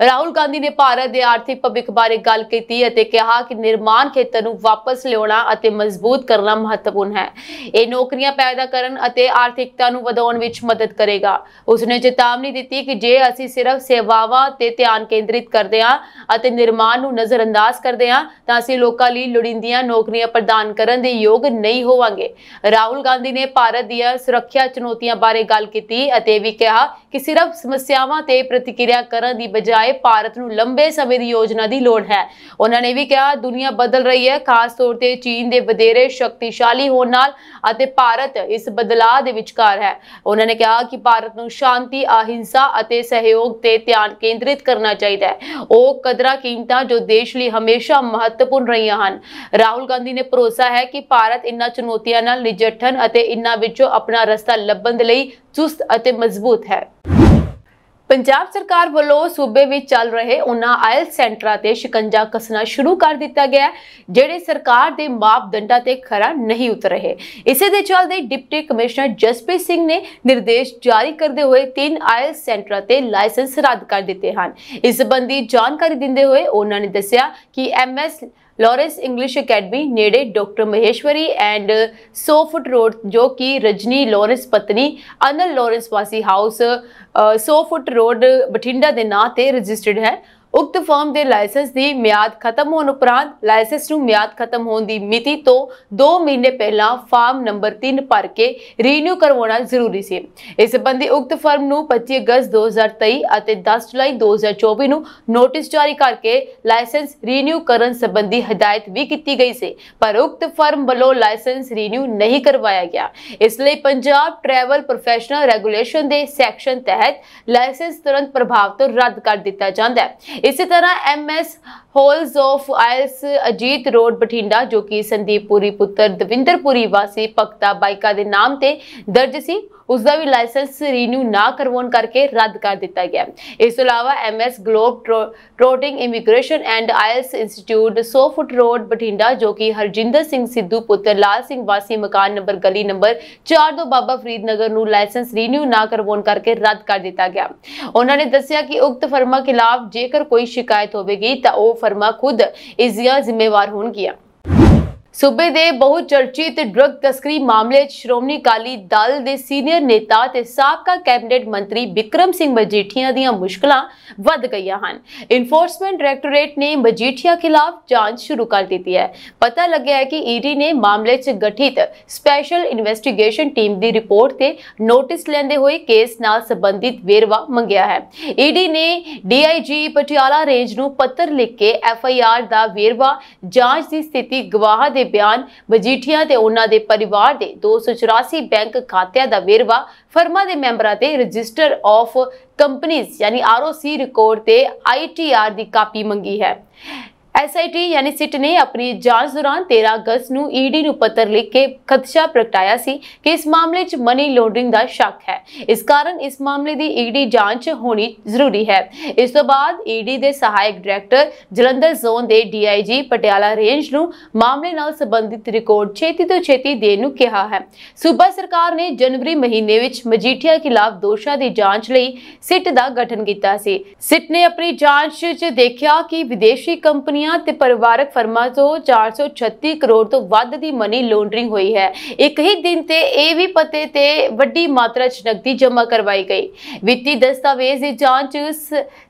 ਰਾਹੁਲ ਗਾਂਧੀ ਨੇ ਭਾਰਤ ਦੇ ਆਰਥਿਕ ਭਵਿੱਖ ਬਾਰੇ ਗੱਲ ਕੀਤੀ ਅਤੇ ਕਿਹਾ ਕਿ ਨਿਰਮਾਣ ਖੇਤਰ ਨੂੰ ਵਾਪਸ ਲਿਆਉਣਾ ਅਤੇ ਮਜ਼ਬੂਤ ਕਰਨਾ ਮਹੱਤਵਪੂਰਨ ਹੈ ਇਹ ਨੌਕਰੀਆਂ ਪੈਦਾ ਕਰਨ ਅਤੇ ਆਰਥਿਕਤਾ ਨੂੰ ਵਧਾਉਣ ਵਿੱਚ ਮਦਦ ਕਰੇਗਾ ਉਸਨੇ ਚੇਤਾਵਨੀ ਦਿੱਤੀ ਕਿ ਜੇ ਅਸੀਂ ਸਿਰਫ ਸੇਵਾਵਾਂ ਤੇ ਧਿਆਨ ਕੇਂਦਰਿਤ ਕਰਦੇ ਹਾਂ ਅਤੇ ਨਿਰਮਾਣ ਨੂੰ ਨਜ਼ਰਅੰਦਾਜ਼ ਕਰਦੇ ਹਾਂ ਤਾਂ ਅਸੀਂ ਲੋਕਾਂ ਲਈ ਲੋੜੀਂਦੀਆਂ ਨੌਕਰੀਆਂ ਪ੍ਰਦਾਨ ਕਰਨ ਦੇ ਯੋਗ ਨਹੀਂ ਹੋਵਾਂਗੇ ਰਾਹੁਲ ਗਾਂਧੀ ਨੇ ਭਾਰਤ ਦੀਆਂ ਸੁਰੱਖਿਆ ਚੁਣੌਤੀਆਂ ਬਾਰੇ ਗੱਲ ਕੀਤੀ ਅਤੇ ਵੀ ਕਿਹਾ ਕਿ ਸਿਰਫ ਸਮੱਸਿਆਵਾਂ ਤੇ ਪ੍ਰਤੀਕਿਰਿਆ ਕਰਨ ਦੀ ਬਜਾਏ ਬਜਾਏ ਭਾਰਤ ਨੂੰ ਲੰਬੇ ਸਮੇਂ ਦੀ ਯੋਜਨਾ ਦੀ ਲੋੜ ਹੈ ਉਹਨਾਂ ਨੇ ਵੀ ਕਿਹਾ ਦੁਨੀਆ ਬਦਲ ਰਹੀ ਹੈ ਖਾਸ ਤੌਰ ਤੇ ਚੀਨ ਦੇ ਵਧੇਰੇ ਸ਼ਕਤੀਸ਼ਾਲੀ ਹੋਣ ਨਾਲ ਅਤੇ ਭਾਰਤ ਇਸ ਬਦਲਾਅ ਦੇ ਵਿਚਕਾਰ ਹੈ ਉਹਨਾਂ ਨੇ ਕਿਹਾ ਕਿ ਭਾਰਤ ਨੂੰ ਸ਼ਾਂਤੀ ਅਹਿੰਸਾ ਅਤੇ ਸਹਿਯੋਗ ਤੇ ਧਿਆਨ ਕੇਂਦਰਿਤ ਕਰਨਾ ਚਾਹੀਦਾ ਹੈ ਉਹ ਕਦਰਾਂ ਕੀਮਤਾਂ ਜੋ ਦੇਸ਼ ਲਈ ਹਮੇਸ਼ਾ ਮਹੱਤਵਪੂਰਨ ਰਹੀਆਂ ਹਨ ਰਾਹੁਲ ਗਾਂਧੀ ਨੇ ਭਰੋਸਾ ਹੈ ਕਿ ਭਾਰਤ ਇਨ੍ਹਾਂ ਚੁਣੌਤੀਆਂ ਨਾਲ ਨਜਿੱਠਣ ਅਤੇ ਇਨ੍ਹਾਂ ਵਿੱਚੋਂ ਆਪਣਾ ਰਸਤਾ ਲੱਭਣ ਦੇ ਲਈ ਚੁਸਤ ਅਤੇ ਮਜ਼ਬੂਤ ਹੈ ਪੰਜਾਬ ਸਰਕਾਰ ਵੱਲੋਂ ਸੂਬੇ ਵਿੱਚ ਚੱਲ ਰਹੇ ਉਹਨਾਂ ਆਇਲ ਸੈਂਟਰਾਂ ਤੇ ਸ਼ਿਕੰਜਾ ਕਸਣਾ ਸ਼ੁਰੂ ਕਰ ਦਿੱਤਾ ਗਿਆ ਜਿਹੜੇ ਸਰਕਾਰ ਦੇ ਮਾਪਦੰਡਾਂ ਤੇ ਖਰਾ ਨਹੀਂ ਉਤਰ ਰਹੇ ਇਸੇ ਦੇ ਚੱਲਦੇ ਡਿਪਟੀ ਕਮਿਸ਼ਨਰ ਜਸਪੀ ਸਿੰਘ ਨੇ ਨਿਰਦੇਸ਼ ਜਾਰੀ ਕਰਦੇ ਹੋਏ ਤਿੰਨ ਆਇਲ ਸੈਂਟਰਾਂ ਤੇ ਲਾਇਸੈਂਸ ਰੱਦ ਕਰ ਦਿੱਤੇ ਹਨ ਇਸ ਸੰਬੰਧੀ ਜਾਣਕਾਰੀ ਦਿੰਦੇ ਹੋਏ ਉਹਨਾਂ ਨੇ ਦੱਸਿਆ ਕਿ ਐਮਐਸ लॉरेंस इंग्लिश एकेडमी नेड़े डॉक्टर महेश्वरी एंड सो फुट रोड जो कि रजनी लॉरेंस पत्नी अनल लॉरेंस वासी हाउस सो फुट रोड बठिंडा के नाते रजिस्टर्ड है ਉਕਤ ਫਰਮ ਦੇ ਲਾਇਸੈਂਸ ਦੀ ਮਿਆਦ ਖਤਮ ਹੋਣ ਉਪਰੰਤ ਲਾਇਸੈਂਸ ਨੂੰ ਮਿਆਦ ਖਤਮ ਹੋਣ ਦੀ ਮਿਤੀ ਤੋਂ 2 ਮਹੀਨੇ ਪਹਿਲਾਂ ਫਾਰਮ ਨੰਬਰ 3 ਭਰ ਕੇ ਰੀਨਿਊ ਕਰਵਾਉਣਾ ਜ਼ਰੂਰੀ ਸੀ ਇਸ ਸੰਬੰਧੀ ਉਕਤ ਫਰਮ ਨੂੰ 25 ਅਗਸਤ 2023 ਅਤੇ 10 ਜੁਲਾਈ 2024 ਨੂੰ ਨੋਟਿਸ ਜਾਰੀ ਕਰਕੇ ਲਾਇਸੈਂਸ ਰੀਨਿਊ ਕਰਨ ਸੰਬੰਧੀ ਹਦਾਇਤ ਵੀ ਕੀਤੀ ਗਈ ਸੀ ਪਰ ਉਕਤ ਫਰਮ ਵੱਲੋਂ ਲਾਇਸੈਂਸ ਰੀਨਿਊ ਨਹੀਂ ਕਰਵਾਇਆ ਗਿਆ ਇਸ ਲਈ ਪੰਜਾਬ ਟਰੈਵਲ ਪ੍ਰੋਫੈਸ਼ਨਲ ਰੈਗੂਲੇਸ਼ਨ ਦੇ ਸੈਕਸ਼ਨ ਤਹਿਤ ਲਾਇਸੈਂਸ ਤੁਰੰਤ ਪ੍ਰਭਾਵ ਤੋਂ ਰੱਦ ਕਰ ਦਿੱਤਾ ਜਾਂਦਾ ਹੈ ਇਸੇ ਤਰ੍ਹਾਂ MS holes of IELTS Ajit road Bathinda ਜੋ ਕਿ ਸੰਦੀਪ ਸੰਦੀਪਪੁਰੀ ਪੁੱਤਰ ਦਵਿੰਦਰ ਦਵਿੰਦਰਪੁਰੀ ਵਾਸੀ ਪਕਤਾ ਬਾਈਕਾ ਦੇ ਨਾਮ ਤੇ ਦਰਜ ਸੀ उसका भी लाइसेंस रीन्यू ना करवाने करके रद्द कर दिया गया इस अलावा M S globe trotting immigration and IELTS institute 100 foot road Bathinda जो कि हरजिंदर सिंह सिद्धू पुत्र लाल सिंह वासी मकान नंबर गली नंबर चार दो बाबा फरीदनगर ਨੂੰ ਲਾਇਸੈਂਸ ਰੀਨਿਊ ਨਾ ਕਰਵਾਉਣ ਕਰਕੇ ਰੱਦ ਕਰ ਦਿੱਤਾ ਗਿਆ ਉਹਨਾਂ ਨੇ ਦੱਸਿਆ ਕਿ ਉਕਤ ਫਰਮਾ ਖਿਲਾਫ ਜੇਕਰ ਕੋਈ ਸ਼ਿਕਾਇਤ ਹੋਵੇਗੀ ਤਾਂ ਉਹ ਫਰਮਾ ਖੁਦ जिम्मेवार ਦੀਆਂ ਸੂਬੇ ਦੇ ਬਹੁਤ ਚਰਚਿਤ ਡਰੱਗ ਤਸਕਰੀ ਮਾਮਲੇ 'ਚ ਸ਼੍ਰੋਮਣੀ ਕਾਲੀ ਦਲ ਦੇ ਸੀਨੀਅਰ ਨੇਤਾ ਤੇ ਸਾਬਕਾ ਕੈਬਨਿਟ ਮੰਤਰੀ ਵਿਕਰਮ ਸਿੰਘ ਮਜੀਠੀਆ ਦੀਆਂ ਮੁਸ਼ਕਲਾਂ ਵੱਧ ਗਈਆਂ ਹਨ ਇਨਫੋਰਸਮੈਂਟ ਡਾਇਰੈਕਟੋਰੇਟ ਨੇ ਮਜੀਠੀਆ ਖਿਲਾਫ ਜਾਂਚ ਸ਼ੁਰੂ ਕਰ ਦਿੱਤੀ ਹੈ ਪਤਾ ਲੱਗਿਆ ਹੈ ਕਿ ਈਡੀ ਨੇ ਮਾਮਲੇ 'ਚ ਗਠਿਤ ਸਪੈਸ਼ਲ ਇਨਵੈਸਟੀਗੇਸ਼ਨ ਟੀਮ ਦੀ ਰਿਪੋਰਟ ਤੇ ਨੋਟਿਸ ਲੈਂਦੇ ਹੋਏ ਕੇਸ ਨਾਲ ਸੰਬੰਧਿਤ ਵੇਰਵਾ ਮੰਗਿਆ ਹੈ ਈਡੀ ਨੇ ਡੀਆਈਜੀ ਪਟਿਆਲਾ ਰੇਂਜ ਨੂੰ ਪੱਤਰ ਲਿਖ ਕੇ ਐਫਆਈਆਰ ਦਾ ਵੇਰਵਾ ਜਾਂਚ ਦੀ ਸਥਿਤੀ ਗਵਾਹ ਦੇ ਬਿਆਨ ਮਜੀਠੀਆ ਤੇ ਉਹਨਾਂ ਦੇ ਪਰਿਵਾਰ ਦੇ 284 ਬੈਂਕ ਖਾਤਿਆਂ ਦਾ ਵੇਰਵਾ ਫਰਮਾ ਦੇ ਮੈਂਬਰਾਂ ਤੇ ਰਜਿਸਟਰ ਆਫ ਕੰਪਨੀਆਂ ਯਾਨੀ ਆਰਓਸੀ ਰਿਕਾਰਡ ਤੇ ਆਈਟੀਆਰ ਦੀ ਕਾਪੀ ਮੰਗੀ ਹੈ ਐਸਆਈਟੀ ਯਾਨੀ ਸਿਟ ਨੇ ਆਪਣੀ ਜਾਂਚ ਦੌਰਾਨ 13 ਅਗਸਤ ਨੂੰ ਈਡੀ e ਨੂੰ ਪੱਤਰ ਲਿਖ ਕੇ ਖਦਸ਼ਾ ਪ੍ਰਗਟਾਇਆ ਸੀ ਕਿ ਇਸ ਮਾਮਲੇ 'ਚ ਮਨੀ ਲੌਂਡਰਿੰਗ ਦਾ ਸ਼ੱਕ ਹੈ ਇਸ ਕਾਰਨ ਇਸ ਮਾਮਲੇ ਦੀ ਈਡੀ e ਜਾਂਚ ਹੋਣੀ ਜ਼ਰੂਰੀ ਹੈ ਇਸ ਤੋਂ ਬਾਅਦ ਈਡੀ e ਦੇ ਸਹਾਇਕ ਡਾਇਰੈਕਟਰ ਜਲੰਧਰ ਜ਼ੋਨ ਦੇ ਡੀਆਈਜੀ ਪਟਿਆਲਾ ਰੇਂਜ ਨੂੰ ਮਾਮਲੇ ਨਾਲ ਸੰਬੰਧਿਤ ਰਿਕਾਰਡ ਛੇਤੀ ਤੋਂ ਛੇਤੀ ਦੇਣ ਨੂੰ ਕਿਹਾ ਹੈ ਸੂਬਾ ਸਰਕਾਰ ਨੇ ਜਨਵਰੀ ਮਹੀਨੇ ਵਿੱਚ ਮਜੀਠੀਆ ਖਿਲਾਫ ਦੋਸ਼ਾਂ ਦੀ ਜਾਂਚ ਲਈ ਸਿਟ ਦਾ ਗਠਨ ਕੀਤਾ ਸੀ ਸਿਟ ਨੇ ਆਪਣੀ ਜਾਂਚ 'ਚ ਦੇਖਿਆ ਕਿ ਵਿਦੇਸ਼ੀ ਕੰਪਨੀ ਕੰਪਨੀਆਂ ਤੇ ਪਰਿਵਾਰਕ ਫਰਮਾਂ ਤੋਂ 436 ਕਰੋੜ ਤੋਂ ਵੱਧ ਦੀ ਮਨੀ ਲਾਂਡਰਿੰਗ ਹੋਈ ਹੈ ਇੱਕ ਹੀ ਦਿਨ ਤੇ ਇਹ ਵੀ ਪਤੇ ਤੇ ਵੱਡੀ ਮਾਤਰਾ 'ਚ ਨਕਦੀ ਜਮ੍ਹਾਂ ਕਰਵਾਈ ਗਈ ਵਿੱਤੀ ਦਸਤਾਵੇਜ਼ ਦੀ ਜਾਂਚ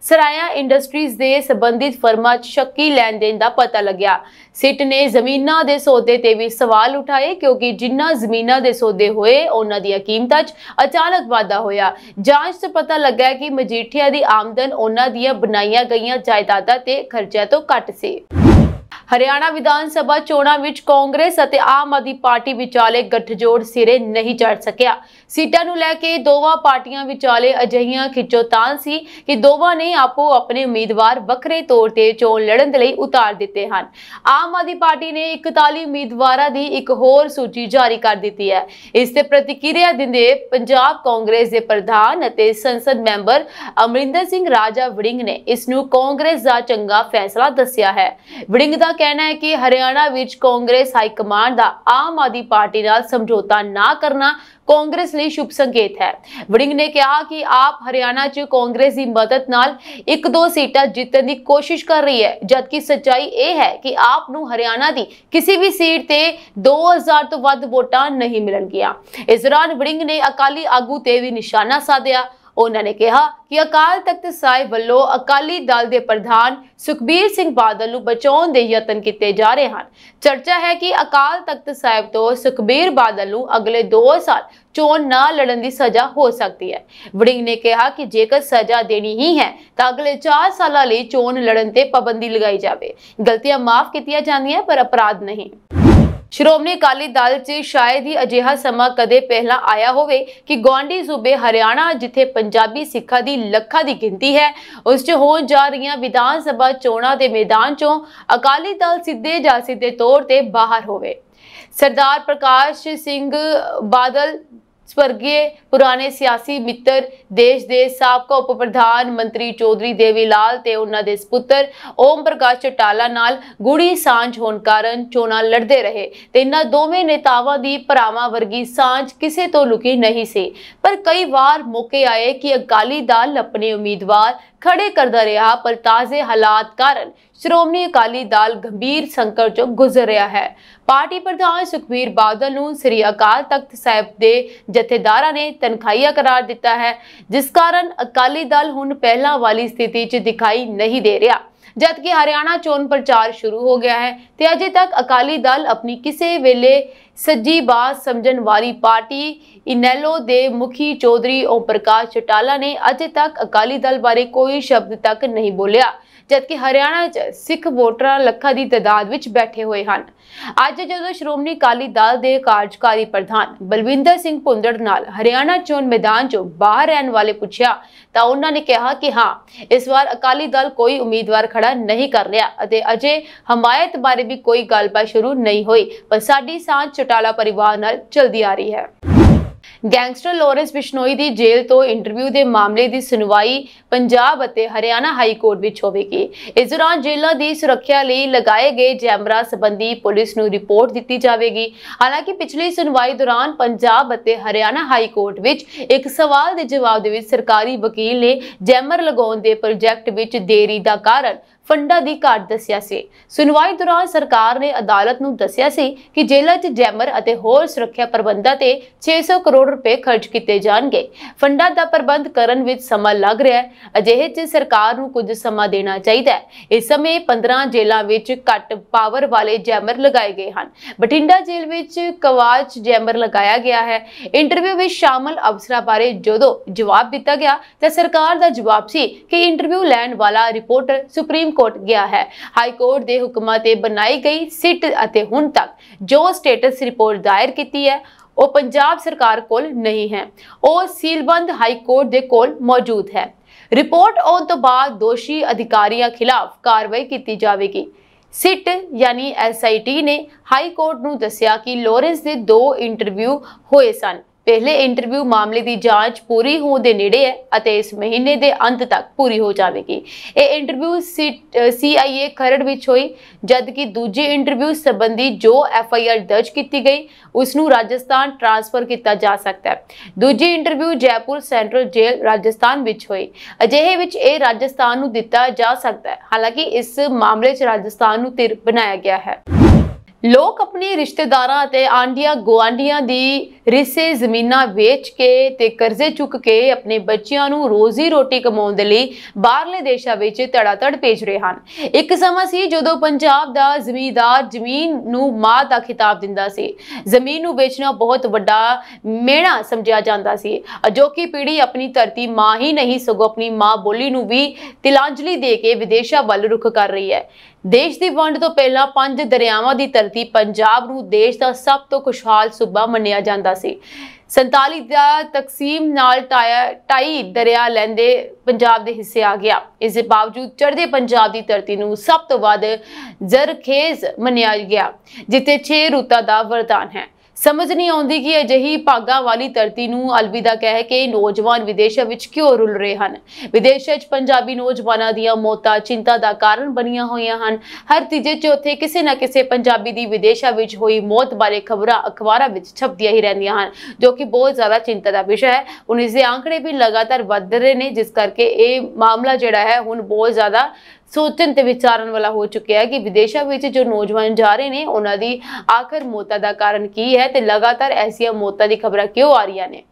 ਸਰਾਇਆ ਇੰਡਸਟਰੀਜ਼ ਦੇ ਸੰਬੰਧਿਤ ਫਰਮਾਂ 'ਚ ਸ਼ੱਕੀ ਲੈਣ ਦੇਣ ਦਾ ਪਤਾ ਲੱਗਿਆ ਸਿਟ ਨੇ ਜ਼ਮੀਨਾਂ ਦੇ ਸੌਦੇ ਤੇ ਵੀ ਸਵਾਲ ਉਠਾਏ ਕਿਉਂਕਿ ਜਿੰਨਾ ਜ਼ਮੀਨਾਂ ਦੇ ਸੌਦੇ ਹੋਏ ਉਹਨਾਂ ਦੀਆਂ ਕੀਮਤਾਂ 'ਚ ਅਚਾਨਕ ਵਾਧਾ ਹੋਇਆ ਜਾਂਚ ਤੋਂ ਪਤਾ ਲੱਗਾ ਕਿ ਮਜੀਠੀਆ ਦੀ ਆਮਦਨ ਉਹਨਾਂ ਦੀਆਂ ਬਣਾਈਆਂ ਗਈਆਂ ਜਾਇਦਾਦਾਂ ਤੇ ਖਰਚਿਆਂ ਤੋਂ ਘੱਟ ਸੀ see ਹਰਿਆਣਾ ਵਿਧਾਨ ਸਭਾ ਚੋਣਾਂ ਵਿੱਚ ਕਾਂਗਰਸ ਅਤੇ ਆਮ ਆਦਮੀ ਪਾਰਟੀ ਵਿਚਾਲੇ ਗੱਠਜੋੜ ਸਿਰੇ ਨਹੀਂ ਚੜ ਸਕਿਆ ਸੀਟਾਂ ਨੂੰ ਲੈ ਕੇ ਦੋਵਾਂ ਪਾਰਟੀਆਂ ਵਿਚਾਲੇ ਅਜਹੀਆਂ ਖਿੱਚੋਤਾਂ ਸੀ ਕਿ ਦੋਵਾਂ ਨੇ ਆਪੋ ਆਪਣੇ ਉਮੀਦਵਾਰ ਵੱਖਰੇ ਤੌਰ ਤੇ ਚੋਣ ਲੜਨ ਦੇ ਲਈ ਉਤਾਰ ਦਿੱਤੇ ਹਨ ਆਮ ਆਦਮੀ ਪਾਰਟੀ ਨੇ 41 ਉਮੀਦਵਾਰਾਂ ਦੀ ਇੱਕ ਹੋਰ ਸੂਚੀ ਜਾਰੀ ਕਰ ਦਿੱਤੀ ਹੈ ਇਸ ਤੇ ਪ੍ਰਤੀਕਿਰਿਆ ਦਿੰਦੇ ਪੰਜਾਬ ਕਾਂਗਰਸ ਦੇ ਪ੍ਰਧਾਨ ਅਤੇ ਸੰਸਦ ਮੈਂਬਰ ਅਮਰਿੰਦਰ ਸਿੰਘ ਰਾਜਾ ਵੜਿੰਗ ਨੇ ਇਸ ਨੂੰ ਕਾਂਗਰਸ ਦਾ ਚੰਗਾ ਫੈਸਲਾ ਦੱਸਿਆ ਹੈ ਵੜਿੰਗ ਦਾ ਕਹਿਣਾ ਹੈ ਕਿ ਹਰਿਆਣਾ ਵਿੱਚ ਕਾਂਗਰਸ ਹਾਈ ਕਮਾਂਡ ਦਾ ਆਮ ਆਦੀ ਪਾਰਟੀ ਨਾਲ ਸਮਝੌਤਾ ਨਾ ਕਰਨਾ ਕਾਂਗਰਸ ਲਈ ਸ਼ੁਭ ਸੰਕੇਤ ਹੈ ਵੜਿੰਗ ਨੇ ਕਿਹਾ ਕਿ ਆਪ ਹਰਿਆਣਾ 'ਚ ਕਾਂਗਰਸ ਦੀ ਮਦਦ ਨਾਲ ਇੱਕ ਦੋ ਸੀਟਾਂ ਜਿੱਤਣ ਦੀ ਕੋਸ਼ਿਸ਼ ਕਰ ਰਹੀ ਹੈ ਜਦਕਿ ਸੱਚਾਈ ਇਹ ਹੈ ਕਿ ਆਪ ਨੂੰ ਹਰਿਆਣਾ ਦੀ ਕਿਸੇ ਵੀ ਸੀਟ ਤੇ 2000 ਤੋਂ ਵੱਧ ਵੋਟਾਂ ਨਹੀਂ ਮਿਲਣਗੀਆਂ ਇਸ ਦੌਰਾਨ ਵੜਿੰਗ ਨੇ ਅਕਾਲੀ ਆਗੂ ਤੇ ਵੀ ਨਿਸ਼ਾਨਾ ਸਾਧਿਆ ਉਹਨਾਂ ਨੇ ਕਿਹਾ ਕਿ ਅਕਾਲ ਤਖਤ ਸਾਹਿਬ ਵੱਲੋਂ ਅਕਾਲੀ ਦਲ ਦੇ ਪ੍ਰਧਾਨ ਸੁਖਬੀਰ ਸਿੰਘ ਬਾਦਲ ਨੂੰ ਬਚਾਉਣ ਦੇ ਯਤਨ ਕੀਤੇ ਜਾ ਰਹੇ ਹਨ ਚਰਚਾ ਹੈ ਕਿ ਅਕਾਲ ਤਖਤ ਸਾਹਿਬ ਤੋਂ ਸੁਖਬੀਰ ਬਾਦਲ ਨੂੰ ਅਗਲੇ 2 ਸਾਲ ਚੋਣ ਨਾ ਲੜਨ ਦੀ ਸਜ਼ਾ ਹੋ ਸਕਦੀ ਹੈ ਵੜਿੰਗ ਨੇ ਕਿਹਾ ਕਿ ਜੇਕਰ ਸਜ਼ਾ ਦੇਣੀ ਹੀ ਹੈ ਤਾਂ ਅਗਲੇ 4 ਸਾਲਾਂ ਲਈ ਚੋਣ ਲੜਨ ਤੇ ਪਾਬੰਦੀ ਲਗਾਈ ਜਾਵੇ ਗਲਤੀਆਂ ਮਾਫ ਕੀਤੀਆਂ ਜਾਂਦੀਆਂ ਪਰ ਅਪਰਾਧ ਨਹੀਂ ਸ਼੍ਰੋਮਣੀ ਅਕਾਲੀ ਦਲ 'ਚ ਸ਼ਾਇਦ ਹੀ ਅਜਿਹਾ ਸਮਾਂ ਕਦੇ ਪਹਿਲਾਂ ਆਇਆ ਹੋਵੇ ਕਿ ਗਵਾਂਡੀ ਸੂਬੇ ਹਰਿਆਣਾ ਜਿੱਥੇ ਪੰਜਾਬੀ ਸਿੱਖਾਂ ਦੀ ਲੱਖਾਂ ਦੀ ਗਿਣਤੀ ਹੈ ਉਸ 'ਚ ਹੋਣ ਜਾ ਰਹੀਆਂ ਵਿਧਾਨ ਸਭਾ ਚੋਣਾਂ ਦੇ ਮੈਦਾਨ 'ਚੋਂ ਅਕਾਲੀ ਦਲ ਸਿੱਧੇ ਜਾਂ ਸਿੱਧੇ ਤੌਰ ਤੇ ਬਾਹਰ ਹੋਵੇ ਸਰਦਾਰ ਪ੍ਰਕਾਸ਼ ਸਿੰਘ ਬਾਦਲ ਸਵਰਗੀ ਪੁਰਾਣੇ ਸਿਆਸੀ ਮਿੱਤਰ ਦੇਸ਼ ਦੇ ਸਾਬਕਾ ਉਪ ਪ੍ਰਧਾਨ ਮੰਤਰੀ ਚੌਧਰੀ ਦੇਵੀ ਲਾਲ ਤੇ ਉਹਨਾਂ ਦੇ ਸੁਪੁੱਤਰ ਓਮ ਪ੍ਰਕਾਸ਼ ਚਟਾਲਾ ਨਾਲ ਗੂੜੀ ਸਾਂਝ ਹੋਣ ਕਾਰਨ ਚੋਣਾਂ ਲੜਦੇ ਰਹੇ ਤੇ ਇਹਨਾਂ ਦੋਵੇਂ ਨੇਤਾਵਾਂ ਦੀ ਭਰਾਵਾਂ ਵਰਗੀ ਸਾਂਝ ਕਿਸੇ ਤੋਂ ਲੁਕੀ ਨਹੀਂ ਸੀ ਪਰ ਕਈ ਵਾਰ ਮੌਕੇ ਆਏ ਕਿ ਅਕਾਲੀ ਦਲ ਆਪਣੇ ਉਮੀਦਵਾਰ ਖੜੇ ਕਰਦਾ ਰਿਹਾ ਪਰ ਤਾਜ਼ੇ ਹਾਲਾਤ ਕਾਰਨ ਸ਼੍ਰੋਮਣੀ ਅਕਾਲੀ ਦਲ ਗੰਭੀਰ ਸੰਕਟ ਚੋਂ ਗੁਜ਼ਰ ਰਿਹਾ ਹੈ ਪਾਰਟੀ ਪ੍ਰਧਾਨ ਸੁਖਬੀਰ ਬਾਦਲ ਨੂੰ ਸ੍ਰੀ ਅਕਾਲ ਤਖਤ ਸਾਹਿਬ ਦੇ ਜਥੇਦਾਰਾਂ ਨੇ ਤਨਖਾਈਆ ਕਰਾਰ ਦਿੱਤਾ ਹੈ ਜਿਸ ਕਾਰਨ ਅਕਾਲੀ ਦਲ ਹੁਣ ਪਹਿਲਾਂ ਵਾਲੀ ਸਥਿਤੀ 'ਚ ਦਿਖਾਈ ਨਹੀਂ ਦੇ ਰਿਹਾ ਜਦ ਕਿ ਹਰਿਆਣਾ ਚੋਣ ਪ੍ਰਚਾਰ ਸ਼ੁਰੂ ਹੋ ਗਿਆ ਹੈ ਤੇ ਅਜੇ ਤੱਕ ਅਕਾਲੀ ਦਲ ਆਪਣੀ ਕਿਸੇ ਵੇਲੇ ਸੱਜੀ ਬਾਤ ਸਮਝਣ ਵਾਲੀ ਪਾਰਟੀ ਇਨੈਲੋ ਦੇ ਮੁਖੀ ਚੌਧਰੀ ਓਮ ਪ੍ਰਕਾਸ਼ ਚਟਾਲਾ ਨੇ ਅਜੇ ਤੱਕ ਅਕਾਲੀ ਦਲ ਬਾਰੇ ਕੋਈ ਸ਼ਬਦ ਤੱਕ ਨਹੀਂ ਬੋਲਿਆ ਜਦਕਿ ਹਰਿਆਣਾ 'ਚ ਸਿੱਖ ਵੋਟਰਾਂ ਲੱਖਾਂ ਦੀ ਤਦਾਦ ਵਿੱਚ ਬੈਠੇ ਹੋਏ ਹਨ ਅੱਜ ਜਦੋਂ ਸ਼੍ਰੋਮਣੀ ਅਕਾਲੀ ਦਲ ਦੇ ਕਾਰਜਕਾਰੀ ਪ੍ਰਧਾਨ ਬਲਵਿੰਦਰ ਸਿੰਘ ਪੁੰਦੜ ਨਾਲ ਹਰਿਆਣਾ ਚੋਣ ਮੈਦਾਨ 'ਚੋਂ ਬਾਹਰ ਰਹਿਣ ਵਾਲੇ ਪੁੱਛਿਆ ਤਾਂ ਉਹਨਾਂ ਨੇ ਕਿਹਾ ਕਿ ਹਾਂ ਇਸ ਵਾਰ ਅਕਾਲੀ ਦਲ ਕੋਈ ਉਮੀਦਵਾਰ ਖੜਾ ਨਹੀਂ ਕਰ ਰਿਹਾ ਅਤੇ ਅਜੇ ਹਮਾਇਤ ਬਾਰੇ ਵੀ ਕੋਈ ਗੱਲਬਾਤ ਸ਼ੁਰੂ ਨਹੀਂ ਹੋਈ ਪਰ ਸਾਡੀ ਸਾਂਝ ਚਟਾਲਾ ਪਰਿਵਾਰ ਨਾਲ ਚਲਦੀ ਆ ਰਹੀ ਹੈ ਗੈਂਗਸਟਰ ਲੋਰੈਂਸ ਬਿਸ਼ਨੋਈ ਦੀ ਜੇਲ੍ਹ ਤੋਂ ਇੰਟਰਵਿਊ ਦੇ ਮਾਮਲੇ ਦੀ ਸੁਣਵਾਈ ਪੰਜਾਬ ਅਤੇ ਹਰਿਆਣਾ ਹਾਈ ਕੋਰਟ ਵਿੱਚ ਹੋਵੇਗੀ ਇਸ ਦੌਰਾਨ ਜੇਲ੍ਹਾਂ ਦੀ ਸੁਰੱਖਿਆ ਲਈ ਲਗਾਏ ਗਏ ਜੈਮਰਾ ਸੰਬੰਧੀ ਪੁਲਿਸ ਨੂੰ ਰਿਪੋਰਟ ਦਿੱਤੀ ਜਾਵੇਗੀ ਹਾਲਾਂਕਿ ਪਿਛਲੀ ਸੁਣਵਾਈ ਦੌਰਾਨ ਪੰਜਾਬ ਅਤੇ ਹਰਿਆਣਾ ਹਾਈ ਕੋਰਟ ਵਿੱਚ ਇੱਕ ਸਵਾਲ ਦੇ ਜਵਾਬ ਦੇ ਵਿੱਚ ਸਰਕਾਰੀ ਵਕੀਲ ਨੇ ਜੈਮਰ ਲਗਾਉਣ ਦੇ ਪ੍ਰੋਜੈਕਟ ਵਿੱਚ ਦੇਰੀ ਦਾ ਕਾਰਨ ਫੰਡਾਂ ਦੀ ਘਾਟ ਦੱਸਿਆ ਸੀ ਸੁਣਵਾਈ ਦੌਰਾਨ ਸਰਕਾਰ ਨੇ ਅਦਾਲਤ ਨੂੰ ਦੱਸਿਆ ਸੀ ਕਿ ਜੇਲ੍ਹਾਂ 'ਚ ਜੈਮਰ ਅਤੇ ਹੋਰ ਸੁਰੱਖਿਆ ਪ੍ਰਬੰਧਾਂ ਤੇ 600 ਕਰੋੜ ਰੁਪਏ ਖਰਚ ਕੀਤੇ ਜਾਣਗੇ ਫੰਡਾਂ ਦਾ ਪ੍ਰਬੰਧ ਕਰਨ ਵਿੱਚ ਸਮਾਂ ਲੱਗ ਰਿਹਾ ਹੈ ਅਜਿਹੇ 'ਚ ਸਰਕਾਰ ਨੂੰ ਕੁਝ ਸਮਾਂ ਦੇਣਾ ਚਾਹੀਦਾ ਹੈ ਇਸ ਸਮੇਂ 15 ਜੇਲ੍ਹਾਂ ਵਿੱਚ ਘੱਟ ਪਾਵਰ ਵਾਲੇ ਜੈਮਰ ਲਗਾਏ ਗਏ ਹਨ ਬਠਿੰਡਾ ਜੇਲ੍ਹ ਵਿੱਚ ਕਵਾਚ ਜੈਮਰ ਲਗਾਇਆ ਗਿਆ ਹੈ ਇੰਟਰਵਿਊ ਵਿੱਚ ਸ਼ਾਮਲ ਅਫਸਰਾਂ ਬਾਰੇ ਜਦੋਂ ਜਵਾਬ ਦਿੱਤਾ ਗਿਆ ਤਾਂ ਸਰਕਾਰ ਦਾ ਜਵਾਬ ਸੀ ਕਿ ਇੰਟਰਵਿਊ ਲੈਣ ਵਾਲਾ ਰਿਪੋਰਟਰ ਸੁਪਰੀਮ ਕੋਰਟ ਗਿਆ ਹੈ ਹਾਈ ਕੋਰਟ ਦੇ ਹੁਕਮਾਂ ਤੇ ਬਣਾਈ ਗਈ ਸਿੱਟ ਅਤੇ ਹੁਣ ਤੱਕ ਜੋ ਸਟੇਟਸ ਰਿਪੋਰਟ ਦਾਇਰ ਕੀਤੀ ਹੈ ਉਹ ਪੰਜਾਬ ਸਰਕਾਰ ਕੋਲ ਨਹੀਂ ਹੈ ਉਹ ਸੀਲਬੰਦ ਹਾਈ ਕੋਰਟ ਦੇ ਕੋਲ ਮੌਜੂਦ ਹੈ ਰਿਪੋਰਟ ਆਉਣ ਤੋਂ ਬਾਅਦ ਦੋਸ਼ੀ ਅਧਿਕਾਰੀਆਂ ਖਿਲਾਫ ਕਾਰਵਾਈ ਕੀਤੀ ਜਾਵੇਗੀ ਸਿਟ ਯਾਨੀ ਐਸਆਈਟੀ ਨੇ ਹਾਈ ਕੋਰਟ ਨੂੰ ਦੱਸਿਆ ਕਿ ਲੋਰੈਂਸ ਦੇ ਦੋ ਇੰਟਰਵਿਊ ਹੋਏ ਸਨ ਪਹਿਲੇ ਇੰਟਰਵਿਊ ਮਾਮਲੇ ਦੀ ਜਾਂਚ ਪੂਰੀ ਹੋਣ ਦੇ ਨੇੜੇ ਹੈ ਅਤੇ ਇਸ ਮਹੀਨੇ ਦੇ ਅੰਤ ਤੱਕ ਪੂਰੀ ਹੋ ਜਾਵੇਗੀ ਇਹ ਇੰਟਰਵਿਊ ਸੀਆਈਏ ਖਰੜ ਵਿੱਚ ਹੋਈ ਜਦਕਿ ਦੂਜੀ ਇੰਟਰਵਿਊ ਸੰਬੰਧੀ ਜੋ ਐਫਆਈਆਰ ਦਰਜ ਕੀਤੀ ਗਈ ਉਸ ਨੂੰ ਰਾਜਸਥਾਨ ਟ੍ਰਾਂਸਫਰ ਕੀਤਾ ਜਾ ਸਕਦਾ ਹੈ ਦੂਜੀ interview Jaipur central jail Rajasthan ਵਿੱਚ ਹੋਈ ਅਜਿਹੇ ਵਿੱਚ ਇਹ ਰਾਜਸਥਾਨ ਨੂੰ ਦਿੱਤਾ ਜਾ ਸਕਦਾ ਹੈ ਹਾਲਾਂਕਿ ਇਸ ਮਾਮਲੇ 'ਚ ਰਾਜਸਥਾਨ ਨੂੰ ਧਿਰ ਬਣਾਇਆ ਗਿਆ ਹੈ ਲੋਕ ਆਪਣੇ ਰਿਸ਼ਤੇਦਾਰਾਂ ਅਤੇ ਆਂਡੀਆਂ ਗੁਆਂਡੀਆਂ ਦੀ ਰਿਸੇ ਜ਼ਮੀਨਾਂ ਵੇਚ ਕੇ ਤੇ ਕਰਜ਼ੇ ਚੁੱਕ ਕੇ ਆਪਣੇ ਬੱਚਿਆਂ ਨੂੰ ਰੋਜ਼ੀ ਰੋਟੀ ਕਮਾਉਣ ਦੇ ਲਈ ਬਾਹਰਲੇ ਦੇਸ਼ਾਂ ਵਿੱਚ ਧੜਾਧੜ ਭੇਜ ਰਹੇ ਹਨ ਇੱਕ ਸਮਾਂ ਸੀ ਜਦੋਂ ਪੰਜਾਬ ਦਾ ਜ਼ਮੀਂਦਾਰ ਜ਼ਮੀਨ ਨੂੰ ਮਾਂ ਦਾ ਖਿਤਾਬ ਦਿੰਦਾ ਸੀ ਜ਼ਮੀਨ ਨੂੰ ਵੇਚਣਾ ਬਹੁਤ ਵੱਡਾ ਮਿਹਣਾ ਸਮਝਿਆ ਜਾਂਦਾ ਸੀ ਅਜੋਕੀ ਪੀੜ੍ਹੀ ਆਪਣੀ ਧਰਤੀ ਮਾਂ ਹੀ ਨਹੀਂ ਸਗੋਂ ਆਪਣੀ ਮਾਂ ਬੋਲੀ ਨੂੰ ਵੀ ਤਿਲਾਂਜਲੀ ਦੇ ਕੇ ਵਿਦੇਸ਼ਾਂ ਵੱਲ ਰੁਖ ਕਰ ਰਹੀ ਹੈ ਦੇਸ਼ ਦੀ ਵੰਡ ਤੋਂ ਪਹਿਲਾਂ ਪੰਜ ਦਰਿਆਵਾਂ ਦੀ ਧਰਤੀ ਪੰਜਾਬ ਨੂੰ ਦੇਸ਼ ਦਾ ਸਭ ਤੋਂ ਖੁਸ਼ਹਾਲ ਸੂਬਾ ਮੰਨਿਆ ਜਾਂਦਾ ਸੀ 47 ਦਾ ਤਕਸੀਮ ਨਾਲ ਟਾਈ ਦਰਿਆ ਲੈਂਦੇ ਪੰਜਾਬ ਦੇ ਹਿੱਸੇ ਆ ਗਿਆ ਇਸ ਦੇ ਬਾਵਜੂਦ ਚੜ੍ਹਦੇ ਪੰਜਾਬ ਦੀ ਧਰਤੀ ਨੂੰ ਸਭ ਤੋਂ ਵੱਧ ਜ਼ਰਖੇਜ਼ ਮੰਨਿਆ ਗਿਆ ਜਿੱਥੇ 6 ਰੁੱਤਾਂ ਦਾ ਵਰਦਾਨ ਹੈ ਸਮਝ ਨਹੀਂ ਆਉਂਦੀ ਕਿ ਅਜਿਹੀ ਭਾਗਾ ਵਾਲੀ ਧਰਤੀ ਨੂੰ ਅਲਵਿਦਾ ਕਹਿ ਕੇ ਨੌਜਵਾਨ ਵਿਦੇਸ਼ਾਂ ਵਿੱਚ ਕਿਉਂ ਰੁਲ ਰਹੇ ਹਨ ਵਿਦੇਸ਼ਾਂ 'ਚ ਪੰਜਾਬੀ ਨੌਜਵਾਨਾਂ ਦੀਆਂ ਮੌਤਾਂ ਚਿੰਤਾ ਦਾ ਕਾਰਨ ਬਣੀਆਂ ਹੋਈਆਂ ਹਨ ਹਰ ਤੀਜੇ ਚੌਥੇ ਕਿਸੇ ਨਾ ਕਿਸੇ ਪੰਜਾਬੀ ਦੀ ਵਿਦੇਸ਼ਾਂ ਵਿੱਚ ਹੋਈ ਮੌਤ ਬਾਰੇ ਖਬਰਾਂ ਅਖਬਾਰਾਂ ਵਿੱਚ ਛਪਦੀਆਂ ਹੀ ਰਹਿੰਦੀਆਂ ਹਨ ਜੋ ਕਿ ਬਹੁਤ ਜ਼ਿਆਦਾ ਚਿੰਤਾ ਦਾ ਵਿਸ਼ਾ ਹੈ ਹੁਣ ਦੇ ਆંકੜੇ ਵੀ ਲਗਾਤਾਰ ਵੱਧ ਰਹੇ ਨੇ ਜਿਸ ਕਰਕੇ ਇਹ ਮਾਮਲਾ ਜਿਹੜਾ ਹੈ ਹੁਣ ਬਹੁਤ ਜ਼ਿਆਦਾ ਸੋਚਣ ਤੇ ਵਿਚਾਰਨ ਵਾਲਾ ਹੋ ਚੁੱਕਿਆ ਹੈ ਕਿ ਵਿਦੇਸ਼ਾਂ ਵਿੱਚ ਜੋ ਨੌਜਵਾਨ ਜਾ ਰਹੇ ਨੇ ਉਹਨਾਂ ਦੀ ਆਖਰ ਮੌਤਾਂ ਦਾ ਕਾਰਨ ਕੀ ਹੈ ਤੇ ਲਗਾਤਾਰ ਐਸੀਆਂ ਮੌਤਾਂ ਦੀ ਖਬਰਾਂ ਕਿਉਂ ਆ ਰਹੀਆਂ ਨੇ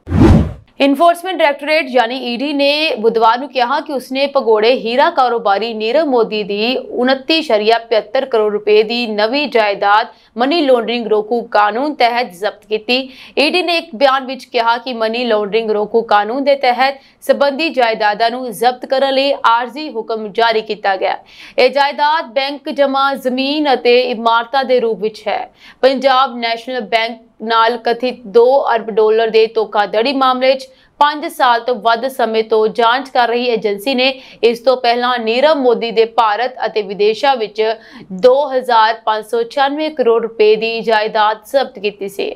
ਇਨਫੋਰਸਮੈਂਟ ਡਾਇਰੈਕਟੋਰੇਟ ਯਾਨੀ ਈਡੀ e ਨੇ ਬੁੱਧਵਾਰ ਨੂੰ ਕਿਹਾ ਕਿ ਉਸਨੇ ਪਗੋੜੇ ਹੀਰਾ ਕਾਰੋਬਾਰੀ ਨੀਰਵ ਮੋਦੀ ਦੀ 29.75 ਕਰੋੜ ਰੁਪਏ ਦੀ ਨਵੀਂ ਜਾਇਦਾਦ ਮਨੀ ਲੌਂਡਰਿੰਗ ਰੋਕੂ ਕਾਨੂੰਨ ਤਹਿਤ ਜ਼ਬਤ ਕੀਤੀ ਈਡੀ e ਨੇ ਇੱਕ ਬਿਆਨ ਵਿੱਚ ਕਿਹਾ ਕਿ ਮਨੀ ਲੌਂਡਰਿੰਗ ਰੋਕੂ ਕਾਨੂੰਨ ਦੇ ਤਹਿਤ ਸਬੰਧੀ ਜਾਇਦਾਦਾਂ ਨੂੰ ਜ਼ਬਤ ਕਰਨ ਲਈ ਆਰਜ਼ੀ ਹੁਕਮ ਜਾਰੀ ਕੀਤਾ ਗਿਆ ਇਹ ਜਾਇਦਾਦ ਬੈਂਕ ਜਮਾ ਜ਼ਮੀਨ ਅਤੇ ਇਮਾਰਤਾਂ ਦੇ ਰੂਪ ਵਿੱਚ ਹੈ ਪੰਜਾਬ ਨੈਸ਼ਨਲ ਬੈਂਕ ਨਾਲ ਕਥਿਤ 2 ਅਰਬ ਡਾਲਰ ਦੇ ਧੋਖਾਧੜੀ ਮਾਮਲੇ 'ਚ 5 ਸਾਲ ਤੋਂ ਵੱਧ ਸਮੇਂ ਤੋਂ ਜਾਂਚ ਕਰ ਰਹੀ ਏਜੰਸੀ ਨੇ ਇਸ ਤੋਂ ਪਹਿਲਾਂ ਨੀਰਵ ਮੋਦੀ ਦੇ ਭਾਰਤ ਅਤੇ ਵਿਦੇਸ਼ਾਂ ਵਿੱਚ 2596 ਕਰੋੜ ਰੁਪਏ ਦੀ ਜਾਇਦਾਦ ਜ਼ਬਤ ਕੀਤੀ ਸੀ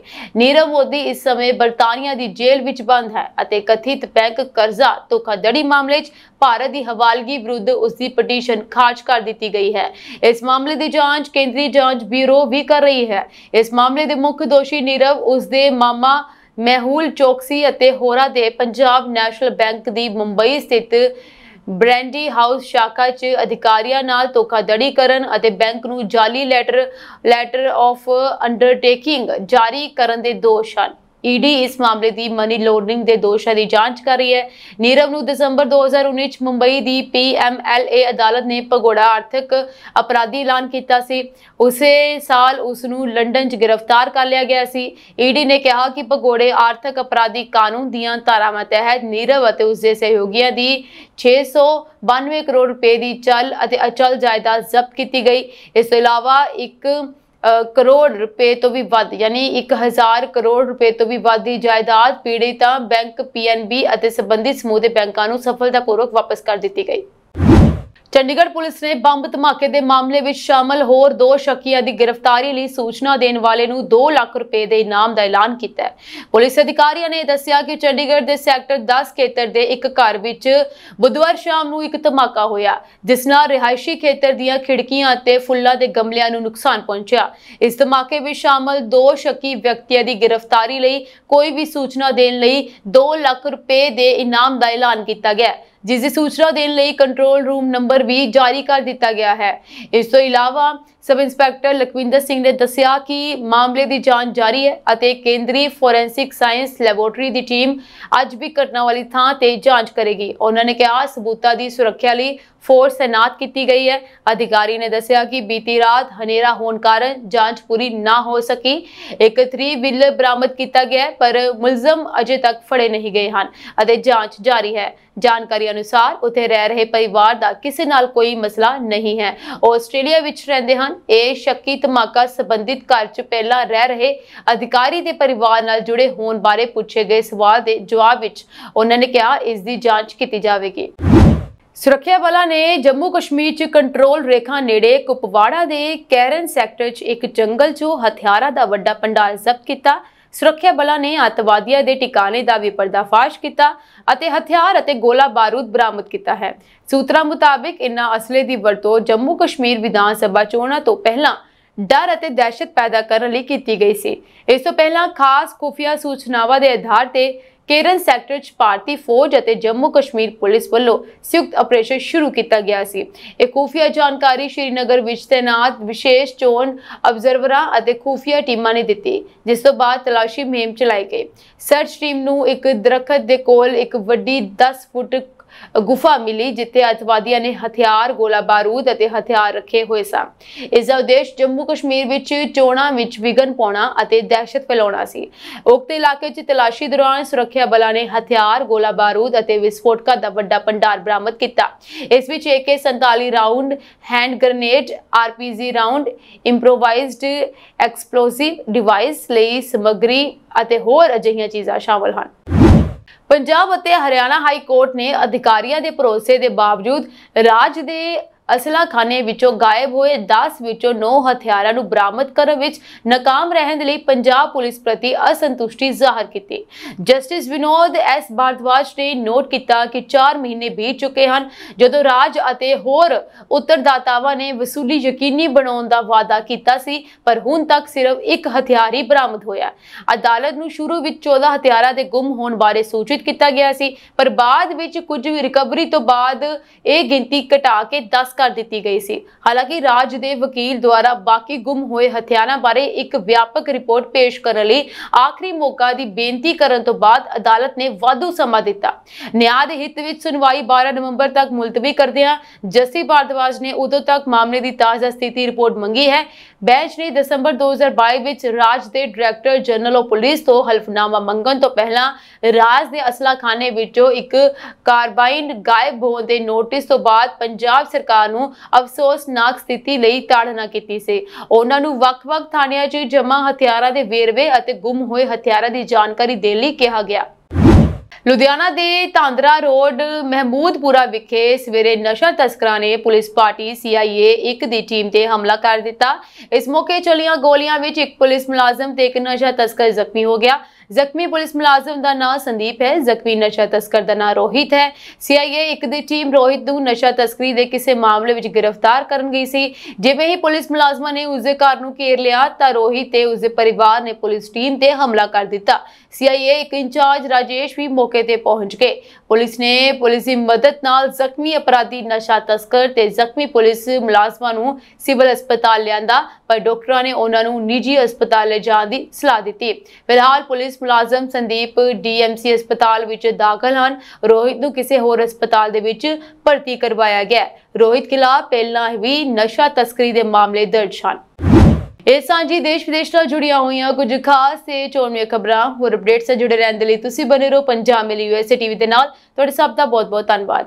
ਨੀਰਵ ਮੋਦੀ ਇਸ ਸਮੇਂ ਬਰਤਾਨੀਆ ਦੀ ਜੇਲ੍ਹ ਵਿੱਚ ਬੰਦ ਹੈ ਅਤੇ ਕਥਿਤ ਬੈਂਕ ਕਰਜ਼ਾ ਧੋਖਾਧੜੀ ਮਾਮਲੇ 'ਚ ਭਾਰਤ ਦੀ ਹਵਾਲਗੀ ਵਿਰੁੱਧ ਉਸ ਦੀ ਪਟੀਸ਼ਨ ਖਾਰਜ ਕਰ ਦਿੱਤੀ ਗਈ ਹੈ ਇਸ ਮਾਮਲੇ ਦੀ ਜਾਂਚ ਕੇਂਦਰੀ ਜਾਂਚ ਬਿਊਰੋ ਵੀ ਕਰ ਰਹੀ ਹੈ ਇਸ ਮਾਮਲੇ ਦੇ ਮੁੱਖ ਦੋਸ਼ੀ ਨੀਰਵ ਉਸ ਦੇ ਮਾਮਾ ਮਹਿੂਲ ਚੌਕਸੀ ਅਤੇ ਹੋਰਾ ਦੇ ਪੰਜਾਬ ਨੈਸ਼ਨਲ ਬੈਂਕ ਦੀ ਮੁੰਬਈ ਸਥਿਤ ਬ੍ਰੈਂਡੀ ਹਾਊਸ ਸ਼ਾਖਾ 'ਚ ਅਧਿਕਾਰੀਆਂ ਨਾਲ ਧੋਖਾਧੜੀ ਕਰਨ ਅਤੇ ਬੈਂਕ ਨੂੰ ਜਾਲੀ ਲੈਟਰ ਲੈਟਰ ਆਫ ਅੰਡਰਟੇਕਿੰਗ ਜਾਰੀ ਕਰਨ ਦੇ ਦੋਸ਼ ਹਨ ਈਡੀ ਇਸ ਮਾਮਲੇ ਦੀ ਮਨੀ ਲੌਂਡਰਿੰਗ ਦੇ ਦੋਸ਼ਾਂ ਦੀ ਜਾਂਚ ਕਰ ਰਹੀ ਹੈ ਨੀਰਵ ਨੂੰ ਦਸੰਬਰ 2019 ਵਿੱਚ ਮੁੰਬਈ ਦੀ ਪੀਐਮਐਲਏ ਅਦਾਲਤ ਨੇ ਪਗੋੜਾ ਆਰਥਿਕ ਅਪਰਾਧੀ ਐਲਾਨ ਕੀਤਾ ਸੀ ਉਸੇ ਸਾਲ ਉਸ ਨੂੰ ਲੰਡਨ 'ਚ ਗ੍ਰਿਫਤਾਰ ਕਰ ਲਿਆ ਗਿਆ ਸੀ ਈਡੀ ਨੇ ਕਿਹਾ ਕਿ ਪਗੋੜੇ ਆਰਥਿਕ ਅਪਰਾਧੀ ਕਾਨੂੰਨ ਦੀਆਂ ਧਾਰਾਵਾਂ ਤਹਿਤ ਨੀਰਵ ਅਤੇ ਉਸ ਦੇ ਸਹਿਯੋਗੀਆਂ ਦੀ 692 ਕਰੋੜ ਰੁਪਏ ਦੀ ਚਲ ਅਤੇ ਅਚਲ ਜਾਇਦਾਦ ਜ਼ਬਤ ਕੀਤੀ ਗਈ ਇਸ ਤੋਂ ਇਲਾਵਾ ਇੱਕ ਕਰੋੜ ਰੁਪਏ ਤੋਂ ਵੀ ਵੱਧ ਯਾਨੀ 1000 ਕਰੋੜ ਰੁਪਏ ਤੋਂ ਵੀ ਵੱਧ ਦੀ ਜਾਇਦਾਦ ਪੀੜਿਤਾਂ ਬੈਂਕ ਪੀਐਨਬੀ ਅਤੇ ਸੰਬੰਧਿਤ ਸਮੂਹ ਦੇ ਬੈਂਕਾਂ ਨੂੰ ਸਫਲਤਾਪੂਰਵਕ ਵਾਪਸ ਕਰ ਦਿੱਤੀ ਗਈ ਚੰਡੀਗੜ੍ਹ ਪੁਲਿਸ ਨੇ ਬੰਬ ਧਮਾਕੇ ਦੇ ਮਾਮਲੇ ਵਿੱਚ ਸ਼ਾਮਲ ਹੋਰ ਦੋ ਸ਼ੱਕੀਆਂ ਦੀ ਗ੍ਰਿਫਤਾਰੀ ਲਈ ਸੂਚਨਾ ਦੇਣ ਵਾਲੇ ਨੂੰ 2 ਲੱਖ ਰੁਪਏ ਦੇ ਇਨਾਮ ਦਾ ਐਲਾਨ ਕੀਤਾ ਹੈ ਪੁਲਿਸ ਅਧਿਕਾਰੀਆਂ ਨੇ ਦੱਸਿਆ ਕਿ ਚੰਡੀਗੜ੍ਹ ਦੇ ਸੈਕਟਰ 10 ਖੇਤਰ ਦੇ ਇੱਕ ਘਰ ਵਿੱਚ ਬੁੱਧਵਾਰ ਸ਼ਾਮ ਨੂੰ ਇੱਕ ਧਮਾਕਾ ਹੋਇਆ ਜਿਸ ਨਾਲ ਰਿਹਾਇਸ਼ੀ ਖੇਤਰ ਦੀਆਂ ਖਿੜਕੀਆਂ ਅਤੇ ਫੁੱਲਾਂ ਦੇ ਗਮਲਿਆਂ ਨੂੰ ਨੁਕਸਾਨ ਪਹੁੰਚਿਆ ਇਸ ਧਮਾਕੇ ਵਿੱਚ ਸ਼ਾਮਲ ਦੋ ਸ਼ੱਕੀ ਵਿਅਕਤੀਆਂ ਦੀ ਗ੍ਰਿਫਤਾਰੀ ਲਈ ਕੋਈ ਵੀ ਸੂਚਨਾ ਦੇਣ ਲਈ 2 ਲੱਖ ਰੁਪਏ ਦੇ ਇਨਾਮ ਦਾ ਐਲਾਨ ਕੀਤਾ ਗਿਆ ਹੈ ਜਿਸ ਦੀ ਸੂਚਨਾ ਦੇਣ ਲਈ ਕੰਟਰੋਲ ਰੂਮ ਨੰਬਰ ਵੀ ਜਾਰੀ ਕਰ ਦਿੱਤਾ ਗਿਆ ਹੈ ਇਸ ਤੋਂ ਇਲਾਵਾ ਸਬ ਇੰਸਪੈਕਟਰ ਲਖਵਿੰਦਰ ਸਿੰਘ ਨੇ ਦੱਸਿਆ ਕਿ ਮਾਮਲੇ ਦੀ ਜਾਂਚ ਜਾਰੀ ਹੈ ਅਤੇ ਕੇਂਦਰੀ ਫੋਰੈਂਸਿਕ ਸਾਇੰਸ ਲੈਬੋਰਟਰੀ ਦੀ ਟੀਮ ਅੱਜ ਵੀ ਘਟਨਾ ਵਾਲੀ ਥਾਂ ਤੇ ਜਾਂਚ ਕਰੇਗੀ ਉਹਨਾਂ ਨੇ ਕਿਹਾ ਸਬੂਤਾਂ ਦੀ ਸੁਰੱਖਿਆ ਲਈ ਫੋਰਸ ਤਾਇਨਾਤ ਕੀਤੀ ਗਈ ਹੈ ਅਧਿਕਾਰੀ ਨੇ ਦੱਸਿਆ ਕਿ ਬੀਤੀ ਰਾਤ ਹਨੇਰਾ ਹੋਣ ਕਾਰਨ ਜਾਂਚ ਪੂਰੀ ਨਾ ਹੋ ਸਕੀ ਇੱਕ 3 ਵਿਲ ਬਰਾਮਦ ਕੀਤਾ ਗਿਆ ਪਰ ਮੁਲਜ਼ਮ ਅਜੇ ਤੱਕ ਫੜੇ ਨਹੀਂ ਗਏ ਹਨ ਅਤੇ ਜਾਂਚ ਜਾਰੀ ਹੈ ਜਾਣਕਾਰੀ ਅਨੁਸਾਰ ਉਥੇ ਰਹਿ ਰਹੇ ਪਰਿਵਾਰ ਦਾ ਕਿਸੇ ਨਾਲ ਕੋਈ ਮਸਲਾ ਨਹੀਂ ਹੈ ਆਸਟ੍ਰੇਲੀਆ ਵਿੱਚ ਰਹਿੰਦੇ ਹਨ ਇਹ ਸ਼ੱਕੀ ਧਮਾਕਾ ਸੰਬੰਧਿਤ ਘਰ 'ਚ ਪਹਿਲਾਂ ਰਹਿ ਰਹੇ ਅਧਿਕਾਰੀ ਦੇ ਪਰਿਵਾਰ ਨਾਲ ਜੁੜੇ ਹੋਣ ਬਾਰੇ ਪੁੱਛੇ ਗਏ ਸਵਾਲ ਦੇ ਜਵਾਬ ਵਿੱਚ ਉਹਨਾਂ ਨੇ ਕਿਹਾ ਇਸ ਦੀ ਜਾਂਚ ਕੀਤੀ ਜਾਵੇਗੀ ਸੁਰੱਖਿਆ ਬਲਾਂ ਨੇ ਜੰਮੂ ਕਸ਼ਮੀਰ 'ਚ ਕੰਟਰੋਲ ਰੇਖਾ ਨੇੜੇ ਕੁਪਵਾੜਾ ਦੇ ਕੈਰਨ ਸੈਕਟਰ 'ਚ ਇੱਕ ਜੰਗਲ 'ਚੋਂ ਹਥਿਆਰਾਂ ਦਾ ਵੱਡਾ ਪੰਡਾਲ ਜ਼ਬਤ ਕੀਤਾ ਸੁਰੱਖਿਆ ਬਲਾਂ ਨੇ ਅਤਵਾਦੀਆਂ ਦੇ ਟਿਕਾਣੇ ਦਾ ਵੀ ਪਰਦਾਫਾਸ਼ ਕੀਤਾ ਅਤੇ ਹਥਿਆਰ ਅਤੇ ਗੋਲਾ ਬਾਰੂਦ ਬਰਾਮਦ ਕੀਤਾ ਹੈ ਸੂਤਰਾਂ ਮੁਤਾਬਕ ਇਨ੍ਹਾਂ ਅਸਲੇ ਦੀ ਵਰਤੋਂ ਜੰਮੂ ਕਸ਼ਮੀਰ ਵਿਧਾਨ ਸਭਾ ਚੋਣਾਂ ਤੋਂ ਪਹਿਲਾਂ ਡਰ ਅਤੇ ਦਹਿਸ਼ਤ ਪੈਦਾ ਕਰਨ ਲਈ ਕੀਤੀ ਗਈ ਸੀ ਇਸ ਤੋਂ ਪਹਿਲਾਂ ਖਾਸ ਖੁਫੀਆ ਸੂਚਨਾਵਾਂ ਦੇ ਆਧਾਰ ਤੇ ਕੇਰਨ ਸੈਕਟਰ 'ਚ ਭਾਰਤੀ ਫੌਜ ਅਤੇ ਜੰਮੂ ਕਸ਼ਮੀਰ ਪੁਲਿਸ ਵੱਲੋਂ ਸੰਯੁਕਤ ਆਪਰੇਸ਼ਨ ਸ਼ੁਰੂ ਕੀਤਾ ਗਿਆ ਸੀ ਇਹ ਖੂਫੀਆ ਜਾਣਕਾਰੀ ਸ਼੍ਰੀਨਗਰ ਵਿੱਚ ਤੈਨਾਤ ਵਿਸ਼ੇਸ਼ ਚੋਣ ਅਬਜ਼ਰਵਰਾਂ ਅਤੇ ਖੂਫੀਆ ਟੀਮਾਂ ਨੇ ਦਿੱਤੀ ਜਿਸ ਤੋਂ ਬਾਅਦ ਤਲਾਸ਼ੀ ਮੁਹਿੰਮ ਚਲਾਈ ਗਈ ਸਰਚ ਟੀਮ ਨੂੰ ਇੱਕ ਦਰਖਤ ਦੇ ਕੋਲ ਇੱਕ ਵੱਡੀ 10 ਫੁੱਟ ਗੁਫਾ ਮਿਲੀ ਜਿੱਥੇ ਅਤਵਾਦੀਆਂ ਨੇ ਹਥਿਆਰ ਗੋਲਾ ਬਾਰੂਦ ਅਤੇ ਹਥਿਆਰ ਰੱਖੇ ਹੋਏ ਸਨ ਇਸ ਦਾ ਉਦੇਸ਼ ਜੰਮੂ ਕਸ਼ਮੀਰ ਵਿੱਚ ਚੋਣਾ ਵਿੱਚ ਵਿਗਨ ਪਾਉਣਾ ਅਤੇ ਦਹਿਸ਼ਤ ਫੈਲਾਉਣਾ ਸੀ ਉਕਤ ਇਲਾਕੇ 'ਚ ਤਲਾਸ਼ੀ ਦੌਰਾਨ ਸੁਰੱਖਿਆ ਬਲਾਂ ਨੇ ਹਥਿਆਰ ਗੋਲਾ ਬਾਰੂਦ ਅਤੇ ਵਿਸਫੋਟਕਾਂ ਦਾ ਵੱਡਾ ਭੰਡਾਰ ਬਰਾਮਦ ਕੀਤਾ ਇਸ ਵਿੱਚ AK47 round hand grenade RPG round improvised explosive device ਲਈ ਸਮਗਰੀ ਅਤੇ ਹੋਰ ਅਜਿਹੀਆਂ ਚੀਜ਼ਾਂ ਸ਼ਾਮਲ ਹਨ ਪੰਜਾਬ ਅਤੇ ਹਰਿਆਣਾ ਹਾਈ ਕੋਰਟ ਨੇ ਅਧਿਕਾਰੀਆਂ ਦੇ ਭਰੋਸੇ ਦੇ ਬਾਵਜੂਦ ਰਾਜ ਦੇ ਅਸਲਾਖਾਨੇ ਵਿੱਚੋਂ ਗਾਇਬ ਹੋਏ 10 ਵਿੱਚੋਂ 9 ਹਥਿਆਰਾਂ ਨੂੰ ਬਰਾਮਦ ਕਰਨ ਵਿੱਚ ਨਾਕਾਮ ਰਹਿਣ ਲਈ ਪੰਜਾਬ ਪੁਲਿਸ ਪ੍ਰਤੀ ਅਸੰਤੁਸ਼ਟੀ ਜ਼ਾਹਰ ਕੀਤੀ ਜਸਟਿਸ ਵਿਨੋਦ ਐਸ ਬਾਰਦਵਾਜ ਨੇ ਨੋਟ ਕੀਤਾ ਕਿ 4 ਮਹੀਨੇ ਬੀਤ ਚੁੱਕੇ ਹਨ ਜਦੋਂ ਰਾਜ ਅਤੇ ਹੋਰ ਉੱਤਰਦਾਤਾਵਾਂ ਨੇ ਵਸੂਲੀ ਯਕੀਨੀ ਬਣਾਉਣ ਦਾ ਵਾਅਦਾ ਕੀਤਾ ਸੀ ਪਰ ਹੁਣ ਤੱਕ ਸਿਰਫ ਇੱਕ ਹਥਿਆਰ ਹੀ ਬਰਾਮਦ ਹੋਇਆ ਅਦਾਲਤ ਨੂੰ ਸ਼ੁਰੂ ਵਿੱਚ 14 ਹਥਿਆਰਾਂ ਦੇ ਗੁੰਮ ਹੋਣ ਬਾਰੇ ਸੂਚਿਤ ਕੀਤਾ ਗਿਆ ਸੀ ਪਰ ਬਾਅਦ ਵਿੱਚ ਕੁਝ ਰਿਕਵਰੀ ਤੋਂ ਬਾਅਦ ਇਹ ਗਿਣਤੀ ਘਟਾ ਕੇ 10 ਕਰ ਦਿੱਤੀ ਗਈ ਸੀ ਹਾਲਾਂਕਿ ਰਾਜ ਦੇ ਵਕੀਲ ਦੁਆਰਾ ਬਾਕੀ ਗੁੰਮ ਹੋਏ ਹਥਿਆਰਾਂ ਬਾਰੇ ਇੱਕ ਵਿਆਪਕ ਰਿਪੋਰਟ ਪੇਸ਼ ਕਰਨ ਲਈ ਆਖਰੀ ਮੌਕਾ ਦੀ ਬੇਨਤੀ ਕਰਨ ਤੋਂ ਬਾਅਦ ਅਦਾਲਤ ਨੇ ਵਾਧੂ ਸਮਾਂ ਦਿੱਤਾ ਨਿਆਂ ਦੇ ਹਿੱਤ ਵਿੱਚ ਸੁਣਵਾਈ 12 ਨਵੰਬਰ ਤੱਕ ਮੁਲਤਵੀ ਕਰਦਿਆਂ ਜੱਸੀ ਭਾਰਦਵਾਜ ਨੇ ਉਦੋਂ ਤੱਕ ਮਾਮਲੇ ਦੀ ਤਾਜ਼ਾ ਸਥਿਤੀ ਰਿਪੋਰਟ ਮੰਗੀ ਹੈ ਬੈਂਚ ਨੇ ਦਸੰਬਰ 2022 ਵਿੱਚ ਰਾਜ ਦੇ ਡਾਇਰੈਕਟਰ ਜਨਰਲ ਆਫ ਪੁਲਿਸ ਤੋਂ ਹਲਫਨਾਮਾ ਮੰਗਣ ਤੋਂ ਪਹਿਲਾਂ ਰਾਜ ਦੇ ਅਸਲਾਖਾਨੇ ਵਿੱਚੋਂ ਇੱਕ ਕਾਰਬਾਈਨ ਗਾਇਬ ਹੋਣ ਦੇ ਨੋਟਿਸ ਤੋਂ ਬਾਅਦ ਪੰਜਾਬ ਸਰਕਾਰ ਨੂੰ ਅਫਸੋਸਨਾਕ ਸਥਿਤੀ ਲਈ ਤਾੜਨਾ ਕੀਤੀ ਸੀ ਉਹਨਾਂ ਨੂੰ ਵੱਖ-ਵੱਖ ਥਾਣਿਆਂ 'ਚ ਜਮ੍ਹਾਂ ਹਥਿਆਰਾਂ ਦੇ ਵੇਰਵੇ ਅਤੇ ਗੁੰਮ ਹੋਏ ਹਥਿਆਰਾਂ ਦੀ ਜਾਣਕਾਰੀ ਦੇਣ ਲਈ ਕਿਹਾ ਗਿਆ ਲੁਧਿਆਣਾ ਦੇ ਤਾਂਦਰਾ ਰੋਡ ਮਹਿਮੂਦਪੁਰਾ ਵਿਖੇ ਸਵੇਰੇ ਨਸ਼ਾ ਤਸਕਰਾਂ ਨੇ ਪੁਲਿਸ ਪਾਰਟੀ ਸੀਆਈਏ 1 ਦੀ ਟੀਮ ਤੇ ਹਮਲਾ ਕਰ ਦਿੱਤਾ ਇਸ ਮੌਕੇ ਚਲੀਆਂ ਗੋਲੀਆਂ ਵਿੱਚ ਇੱਕ ਪੁਲਿਸ ਮੁਲਾਜ਼ਮ ਤੇ ਇੱਕ ਨਸ਼ਾ ਤਸਕਰ ਜ਼ਖਮੀ ਹੋ ਗਿਆ ਜ਼ਖਮੀ ਪੁਲਿਸ ਮੁਲਾਜ਼ਮ ਦਾ ਨਾਮ ਸੰਦੀਪ ਹੈ ਜ਼ਖਮੀ ਨਸ਼ਾ ਤਸਕਰ ਦਾ ਨਾਮ ਰੋਹਿਤ ਹੈ ਸੀਆਈਏ ਇੱਕ ਦੀ ਟੀਮ ਰੋਹਿਤ ਨੂੰ ਨਸ਼ਾ ਤਸਕਰੀ ਦੇ ਕਿਸੇ ਮਾਮਲੇ ਵਿੱਚ ਗ੍ਰਿਫਤਾਰ ਕਰਨ ਗਈ ਸੀ ਜਿਵੇਂ ਹੀ ਪੁਲਿਸ ਮੁਲਾਜ਼ਮਾਂ ਨੇ ਉਸ ਦੇ ਘਰ ਨੂੰ ਘੇਰ ਲਿਆ ਤਾਂ ਰੋਹਿਤ ਤੇ ਉਸ ਦੇ ਪਰਿਵਾਰ ਨੇ ਪੁਲਿਸ ਟੀਮ ਤੇ ਹਮਲਾ ਕਰ ਦਿੱਤਾ ਸੀਆਈਏ ਇੱਕ ਇੰਚਾਰਜ ਰਾਜੇਸ਼ ਵੀ ਮੌਕੇ ਤੇ ਪਹੁੰਚ ਗਏ ਪੁਲਿਸ ਨੇ ਪੁਲਿਸ ਦੀ ਮਦਦ ਨਾਲ ਜ਼ਖਮੀ ਅਪਰਾਧੀ ਨਸ਼ਾ ਤਸਕਰ ਤੇ ਜ਼ਖਮੀ ਪੁਲਿਸ ਮੁਲਾਜ਼ਮਾਂ ਨੂੰ ਸਿਵਲ ਹਸਪਤਾਲ ਲਿਆਂਦਾ ਪਰ ਡਾਕਟਰਾਂ ਨੇ ਉਹਨਾਂ ਨੂੰ ਨਿੱਜੀ ਹਸਪਤਾਲ ਲਿਜਾਣ ਦੀ ਸਲਾਹ ਦਿੱਤੀ ਫਿਲਹਾਲ ਪੁਲਿਸ ਮੁਲਾਜ਼ਮ ਸੰਦੀਪ ਡੀਐਮਸੀ ਹਸਪਤਾਲ ਵਿੱਚ ਦਾਖਲ ਹਨ ਰੋਹਿਤ ਨੂੰ ਕਿਸੇ ਹੋਰ ਹਸਪਤਾਲ ਦੇ ਵਿੱਚ ਭਰਤੀ ਕਰਵਾਇਆ ਗਿਆ ਰੋਹਿਤ ਖਿਲਾਫ ਪਹਿਲਾਂ ਵੀ ਨਸ਼ਾ ਤਸਕਰੀ ਦੇ ਮਾਮਲੇ ਦਰਜ ਹਨ ਇਹ ਸਾਂਝੀ ਦੇਸ਼ ਵਿਦੇਸ਼ ਨਾਲ ਜੁੜੀਆਂ ਹੋਈਆਂ ਕੁਝ ਖਾਸ ਤੇ ਚੋਣਵੀਆਂ ਖਬਰਾਂ ਹੋਰ ਅਪਡੇਟਸ ਨਾਲ ਜੁੜੇ ਰਹਿਣ ਦੇ ਲਈ ਤੁਸੀਂ ਬਨੇ ਰਹੋ ਪੰਜਾਬ ਮਿਲੀ ਯੂਐਸਏ ਟੀਵੀ ਦੇ ਨਾਲ ਤੁਹਾਡੇ ਸਭ ਦਾ ਬਹੁਤ ਬਹੁਤ ਧੰਨਵਾਦ